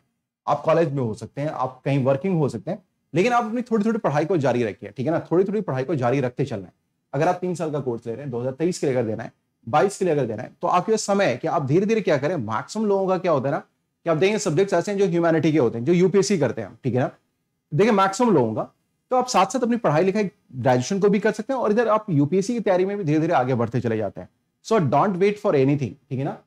आप कॉलेज में हो सकते हैं आप कहीं वर्किंग हो सकते हैं लेकिन आप अपनी थोड़ी थोड़ी पढ़ाई को जारी रखिए ठीक है ना थोड़ी थोड़ी पढ़ाई को जारी रखते चलना है अगर आप तीन साल का कोर्स ले रहे हैं दो के लिए अगर देना है बाईस के लिए अगर देना है तो आपके समय है कि आप धीरे धीरे क्या करें मैक्सिमम लोगों का क्या होता है ना कि आप देखेंगे सब्जेक्ट्स ऐसे हैं जो ह्यूमैनिटी के होते हैं जो यूपीएससी करते हैं ठीक है ना देखिए मैक्सिमम लोगों का तो आप साथ साथ अपनी पढ़ाई लिखाई ग्रेजुएशन को भी कर सकते हैं और इधर आप यूपीएससी की तैयारी में भी धीरे धीरे आगे बढ़ते चले जाते हैं so don't wait for anything ठीक है ना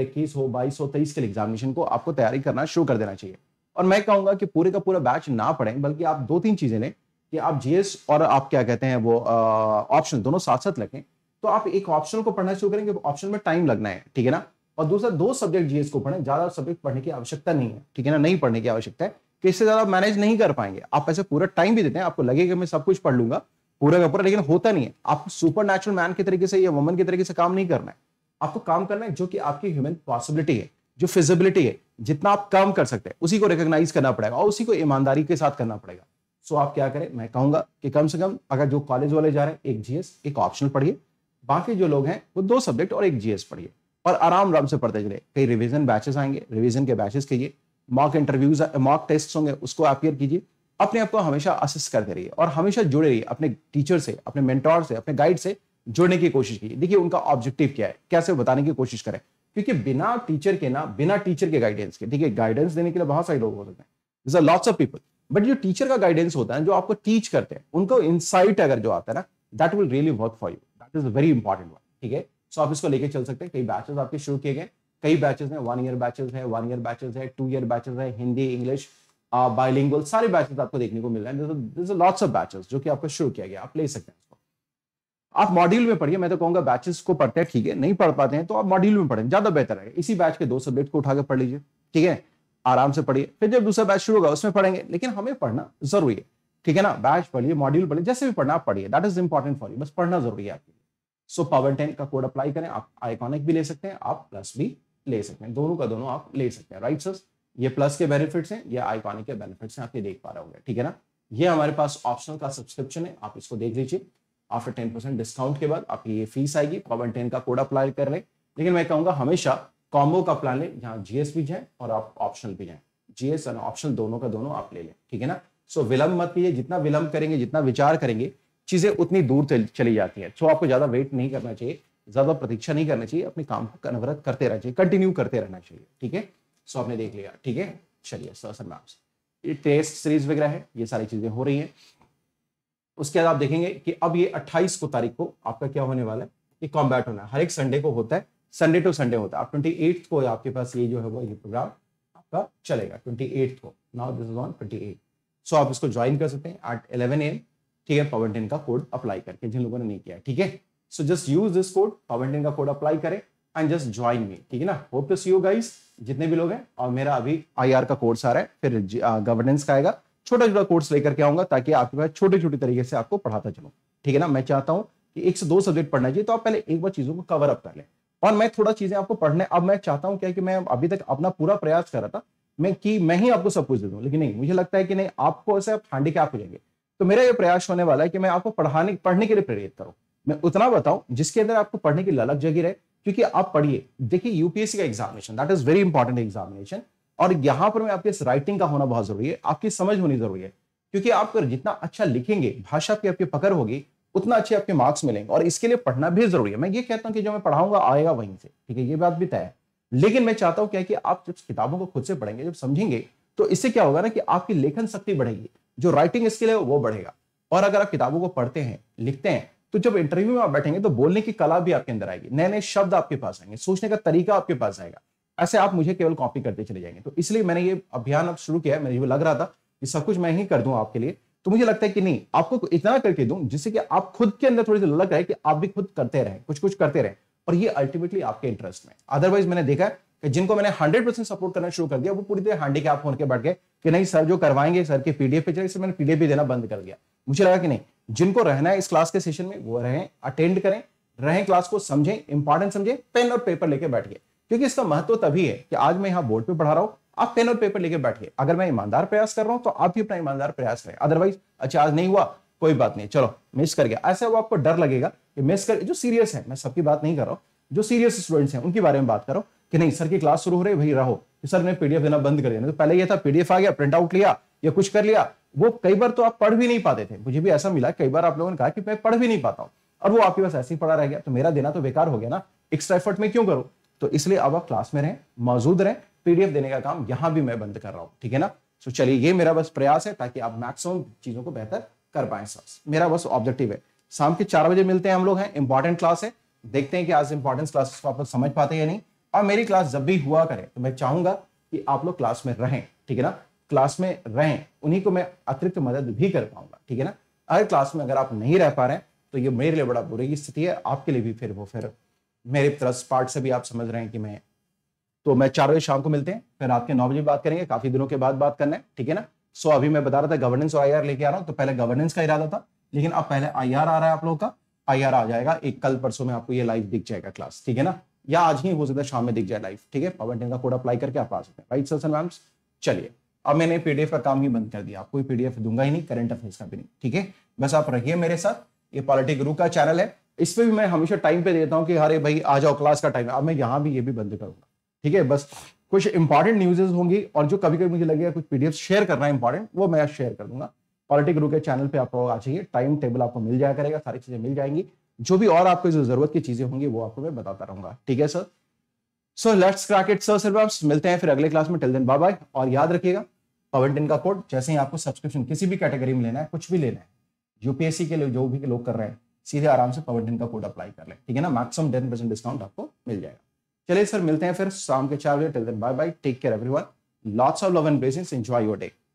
इक्कीस हो बाईस हो तेईस के एग्जामिनेशन को आपको तैयारी करना शुरू कर देना चाहिए और मैं कहूंगा कि पूरे का पूरा बैच ना पढ़ें बल्कि आप दो तीन चीजें लें कि आप जीएस और आप क्या कहते हैं वो ऑप्शन दोनों साथ साथ लगें तो आप एक ऑप्शन को पढ़ना शुरू करेंगे ऑप्शन में टाइम लगना है ठीक है ना और दूसरा दो सब्जेक्ट जीएस को पढ़ें ज्यादा सब्जेक्ट पढ़ने की आवश्यकता नहीं है ठीक है ना नहीं पढ़ने की आवश्यकता है कि इससे ज्यादा मैनेज नहीं कर पाएंगे आप ऐसे पूरा टाइम भी देते हैं आपको लगेगा मैं सब कुछ पढ़ लूंगा पूरा का पूरा लेकिन होता नहीं है आपको सुपर नेचुरल मैन के तरीके से या वुमन के तरीके से काम नहीं करना है आपको काम करना है जो कि आपकी ह्यूमन पॉसिबिलिटी है जो फिजिबिलिटी है जितना आप काम कर सकते हैं उसी को रिकोगनाइज करना पड़ेगा और उसी को ईमानदारी के साथ करना पड़ेगा सो आप क्या करें मैं कहूंगा कि कम से कम अगर जो कॉलेज वाले जा रहे हैं एक जीएस एक ऑप्शनल पढ़िए बाकी जो लोग हैं वो दो सब्जेक्ट और एक जीएस पढ़िए और आराम आराम से पढ़ते चले कई रिविजन बैचेस आएंगे रिविजन के बैचेस कीजिए मॉक इंटरव्यूज मॉक टेस्ट होंगे उसको अपियर कीजिए अपने आप को हमेशा असिस्ट करते रहिए और हमेशा जुड़े रहिए अपने टीचर से अपने मेंटोर से अपने गाइड से जुड़ने की कोशिश कीजिए देखिए उनका ऑब्जेक्टिव क्या है कैसे बताने की कोशिश करें क्योंकि बिना टीचर के ना बिना टीचर के गाइडेंस के ठीक है गाइडेंस देने के लिए बहुत सारे लोग हो सकते हैं लॉट्स ऑफ पीपल बट जो टीचर का गाइडेंस होता है जो आपको टीच करते हैं उनको इनसाइट अगर जो आता है ना that will really work for you that is very important one ठीक है सो आप इसको लेके चल सकते हैं कई बैचेस आपके शुरू किए गए कई बैचेस हैं वन ईयर बैचेस है वन ईयर बैचेस है टू ईयर बैचेस है हिंदी इंग्लिश बाइलिंग सारे बैचेस आपको देखने को मिल रहे हैं लॉट्स ऑफ बैचेस जो कि आपको शुरू किया गया आप ले सकते हैं आप मॉड्यूल में पढ़िए मैं तो कहूंगा बैचेस को पढ़ते हैं ठीक है नहीं पढ़ पाते हैं तो आप मॉड्यूल में पढ़ें ज्यादा बेहतर है इसी बैच के दो सब्जेक्ट को उठाकर पढ़ लीजिए ठीक है आराम से पढ़िए फिर जब दूसरा बैच शुरू होगा उसमें पढ़ेंगे लेकिन हमें पढ़ना जरूरी है ठीक है ना बैच पढ़िए मॉड्यूल पढ़िए जैसे भी पढ़ना आप पढ़िए that is important for you बस पढ़ना जरूरी है आपके लिए सो पावर टेन का कोड अप्लाई करें आप आइकॉनिक भी ले सकते हैं आप प्लस भी ले सकते हैं दोनों का दोनों आप ले सकते हैं राइट सर ये प्लस के बेनिफिट्स हैं ये आइकॉनिक के बेनिफिट्स हैं आप ये देख पा रहे होंगे ठीक है ना ये हमारे पास ऑप्शनल का सब्सक्रिप्शन है आप इसको देख लीजिए आफ्टर टेन परसेंट डिस्काउंट के बाद आपकी ये फीस आएगी कॉमन तो टेन का कोड अप्लाई कर लें लेकिन मैं कहूँगा हमेशा कॉम्बो का प्लान लें जहाँ जीएस भी जाए और आप ऑप्शन भी जाए जीएस और ऑप्शन दोनों का दोनों आप ले लें ठीक है ना सो so, विलंब मत कीजिए जितना विलंब करेंगे जितना विचार करेंगे चीज़ें उतनी दूर चली जाती हैं सो तो so, आपको ज़्यादा वेट नहीं करना चाहिए ज़्यादा प्रतीक्षा नहीं करना चाहिए अपने काम को कन्वर्त करते रहना चाहिए कंटिन्यू करते रहना चाहिए ठीक है सो आपने देख लिया ठीक है चलिए सर सर मैम ये टेस्ट सीरीज वगैरह है ये सारी चीज़ें हो रही हैं उसके बाद आप देखेंगे कि अब ये 28 को तारीख को आपका क्या होने वाला है ये कॉम्बैट होना है हर एक संडे को होता है संडे टू संडे होता है ट्वेंटी एट को आपके पास ये जो है वो ये प्रोग्राम आपका चलेगा ट्वेंटी को now this is on twenty so आप इसको ज्वाइन कर सकते हैं एट इलेवन एम ठीक है पवन टेन का कोड अप्लाई करके जिन लोगों ने नहीं किया ठीक है so just use this code Pawan ten का कोड अप्लाई करें एंड जस्ट ज्वाइन मी ठीक है ना hope to see you guys जितने भी लोग हैं और मेरा अभी आईआर का कोर्स आ रहा है फिर गवर्नेंस का आएगा छोटा छोटा कोर्स लेकर के आऊंगा ताकि आपके पास छोटे छोटे तरीके से आपको पढ़ाता चलो ठीक है ना मैं चाहता हूँ कि एक से दो सब्जेक्ट पढ़ना चाहिए तो आप पहले एक बार चीजों को कवर अप कर लें और मैं थोड़ा चीजें आपको पढ़ने अब मैं चाहता हूँ क्या कि मैं अभी तक अपना पूरा प्रयास कर रहा था मैं कि मैं ही आपको सब कुछ दे दूँ लेकिन नहीं मुझे लगता है कि नहीं आपको ऐसे आप हैंडीकैप हो जाएंगे तो मेरा ये प्रयास होने वाला है कि मैं आपको पढ़ाने पढ़ने के लिए प्रेरित करूँ मैं उतना बताऊं जिसके अंदर आपको पढ़ने की ललक जगी रहे क्योंकि आप पढ़िए देखिए यूपीएससी का examination that is very important examination और यहां पर मैं आपके इस राइटिंग का होना बहुत जरूरी है आपकी समझ होनी जरूरी है क्योंकि आप जितना अच्छा लिखेंगे भाषा की आपकी पकड़ होगी उतना अच्छे आपके मार्क्स मिलेंगे और इसके लिए पढ़ना भी जरूरी है मैं ये कहता हूँ कि जो मैं पढ़ाऊंगा आएगा वहीं से ठीक है ये बात भी तय है लेकिन मैं चाहता हूँ क्या कि आप जब किताबों को खुद से पढ़ेंगे जब समझेंगे तो इससे क्या होगा ना कि आपकी लेखन शक्ति बढ़ेगी जो राइटिंग स्किल है वो बढ़ेगा और अगर आप किताबों को पढ़ते हैं लिखते हैं तो जब इंटरव्यू में आप बैठेंगे तो बोलने की कला भी आपके अंदर आएगी नए नए शब्द आपके पास आएंगे सोचने का तरीका आपके पास आएगा ऐसे आप मुझे केवल कॉपी करते चले जाएंगे तो इसलिए मैंने ये अभियान अब शुरू किया है मुझे लग रहा था कि सब कुछ मैं ही कर दूं आपके लिए तो मुझे लगता है कि नहीं आपको इतना करके दूं जिससे कि आप खुद के अंदर थोड़ी सी लग रहा है कि आप भी खुद करते रहें कुछ कुछ करते रहें और ये अल्टीमेटली आपके इंटरेस्ट में अदरवाइज मैंने देखा कि जिनको मैंने परसेंट सपोर्ट करना शुरू कर दिया वो पूरी तरह हांडी हैंडीकैप होकर बैठ गए कि नहीं सर जो करवाएंगे सर के पीडीएफ पे चले मैंने पीडीएफ भी देना बंद कर दिया मुझे लगा कि नहीं जिनको रहना है इस क्लास के सेशन में वो रहें अटेंड करें रहें क्लास को समझें इंपॉर्टेंट समझें पेन और पेपर लेके बैठिए क्योंकि इसका महत्व तभी है कि आज मैं यहाँ बोर्ड पे पढ़ा रहा हूँ आप पेन और पेपर लेके बैठिए अगर मैं ईमानदार प्रयास कर रहा हूँ तो आप भी अपना ईमानदार प्रयास करें अदरवाइज अच्छा आज नहीं हुआ कोई बात नहीं चलो मिस कर गया ऐसे वो आपको डर लगेगा कि मिस कर जो सीरियस है मैं सबकी बात नहीं कर रहा हूँ जो सीरियस स्टूडेंट्स हैं उनके बारे में बात करो कि नहीं सर की क्लास शुरू हो रही वही रहो कि सर ने पीडीएफ देना बंद कर दिया तो पहले ये था पीडीएफ आ गया प्रिंट आउट लिया या कुछ कर लिया वो कई बार तो आप पढ़ भी नहीं पाते थे मुझे भी ऐसा मिला कई बार आप लोगों ने कहा कि मैं पढ़ भी नहीं पाता हूँ और वो आपके पास ऐसे ही पढ़ा रह गया तो मेरा देना तो बेकार हो गया ना एक्स्ट्रा एफर्ट में क्यों करो तो इसलिए अब आप क्लास में रहें मौजूद रहें पीडीएफ देने का काम यहां भी मैं बंद कर रहा हूं ठीक है ना सो चलिए ये मेरा बस प्रयास है ताकि आप मैक्सिमम चीजों को बेहतर कर पाए सर मेरा बस ऑब्जेक्टिव है शाम के चार बजे मिलते हैं हम लोग हैं इंपॉर्टेंट क्लास है देखते हैं कि आज इंपॉर्टेंट क्लास को आप लोग समझ पाते हैं या नहीं और मेरी क्लास जब भी हुआ करें तो मैं चाहूंगा कि आप लोग क्लास में रहें ठीक है ना क्लास में रहें उन्हीं को मैं अतिरिक्त मदद भी कर पाऊंगा ठीक है ना अगर क्लास में अगर आप नहीं रह पा रहे हैं तो ये मेरे लिए बड़ा बुरी स्थिति है आपके लिए भी फिर वो फिर मेरे त्रस्ट पार्ट से भी आप समझ रहे हैं कि मैं तो मैं चार बजे शाम को मिलते हैं फिर रात के नौ बजे बात करेंगे काफी दिनों के बाद बात करना है ठीक है ना सो अभी मैं बता रहा था गवर्नेंस और आई लेके आ रहा हूँ तो पहले गवर्नेंस का इरादा था लेकिन अब पहले आई आ रहा है आप लोगों का आई आ जाएगा एक कल परसों में आपको ये लाइव दिख जाएगा क्लास ठीक है ना या आज ही हो सकता है शाम में दिख जाए लाइव ठीक है पावर टेन का कोड अप्लाई करके आप आ सकते हैं राइट सर मैम चलिए अब मैंने पीडीएफ का काम ही बंद कर दिया आपको पीडीएफ दूंगा ही नहीं करंट अफेयर्स का भी नहीं ठीक है बस आप रहिए मेरे साथ ये पॉलिटिक रू का चैनल है इस पर भी मैं हमेशा टाइम पे देता हूँ कि अरे भाई आ जाओ क्लास का टाइम अब मैं यहाँ भी ये भी बंद करूंगा ठीक है बस कुछ इंपॉर्टेंट न्यूजेज होंगी और जो कभी कभी मुझे लगेगा कुछ पी शेयर करना है इंपॉर्टेंट वो मैं शेयर कर दूंगा पॉलिटिक रू के चैनल पर आप लोग आ जाइए टाइम टेबल आपको मिल जाया करेगा सारी चीजें मिल जाएंगी जो भी और आपको जो जरूरत की चीजें होंगी वो आपको मैं बताता रहूंगा ठीक है sir so let's crack sir sir मिलते हैं फिर अगले क्लास में टिल दिन बाय बाय और याद रखिएगा पवेंटिन का कोड जैसे ही आपको सब्सक्रिप्शन किसी भी कैटेगरी में लेना है कुछ भी लेना है यूपीएससी के लिए जो भी लोग कर रहे हैं सीधे आराम से पावर डिन का कोड अप्लाई कर लें ठीक है ना मैक्सिमम टेन परसेंट डिस्काउंट आपको मिल जाएगा चलिए सर मिलते हैं फिर शाम के चार बजे till then bye bye take care everyone lots of love and blessings enjoy your day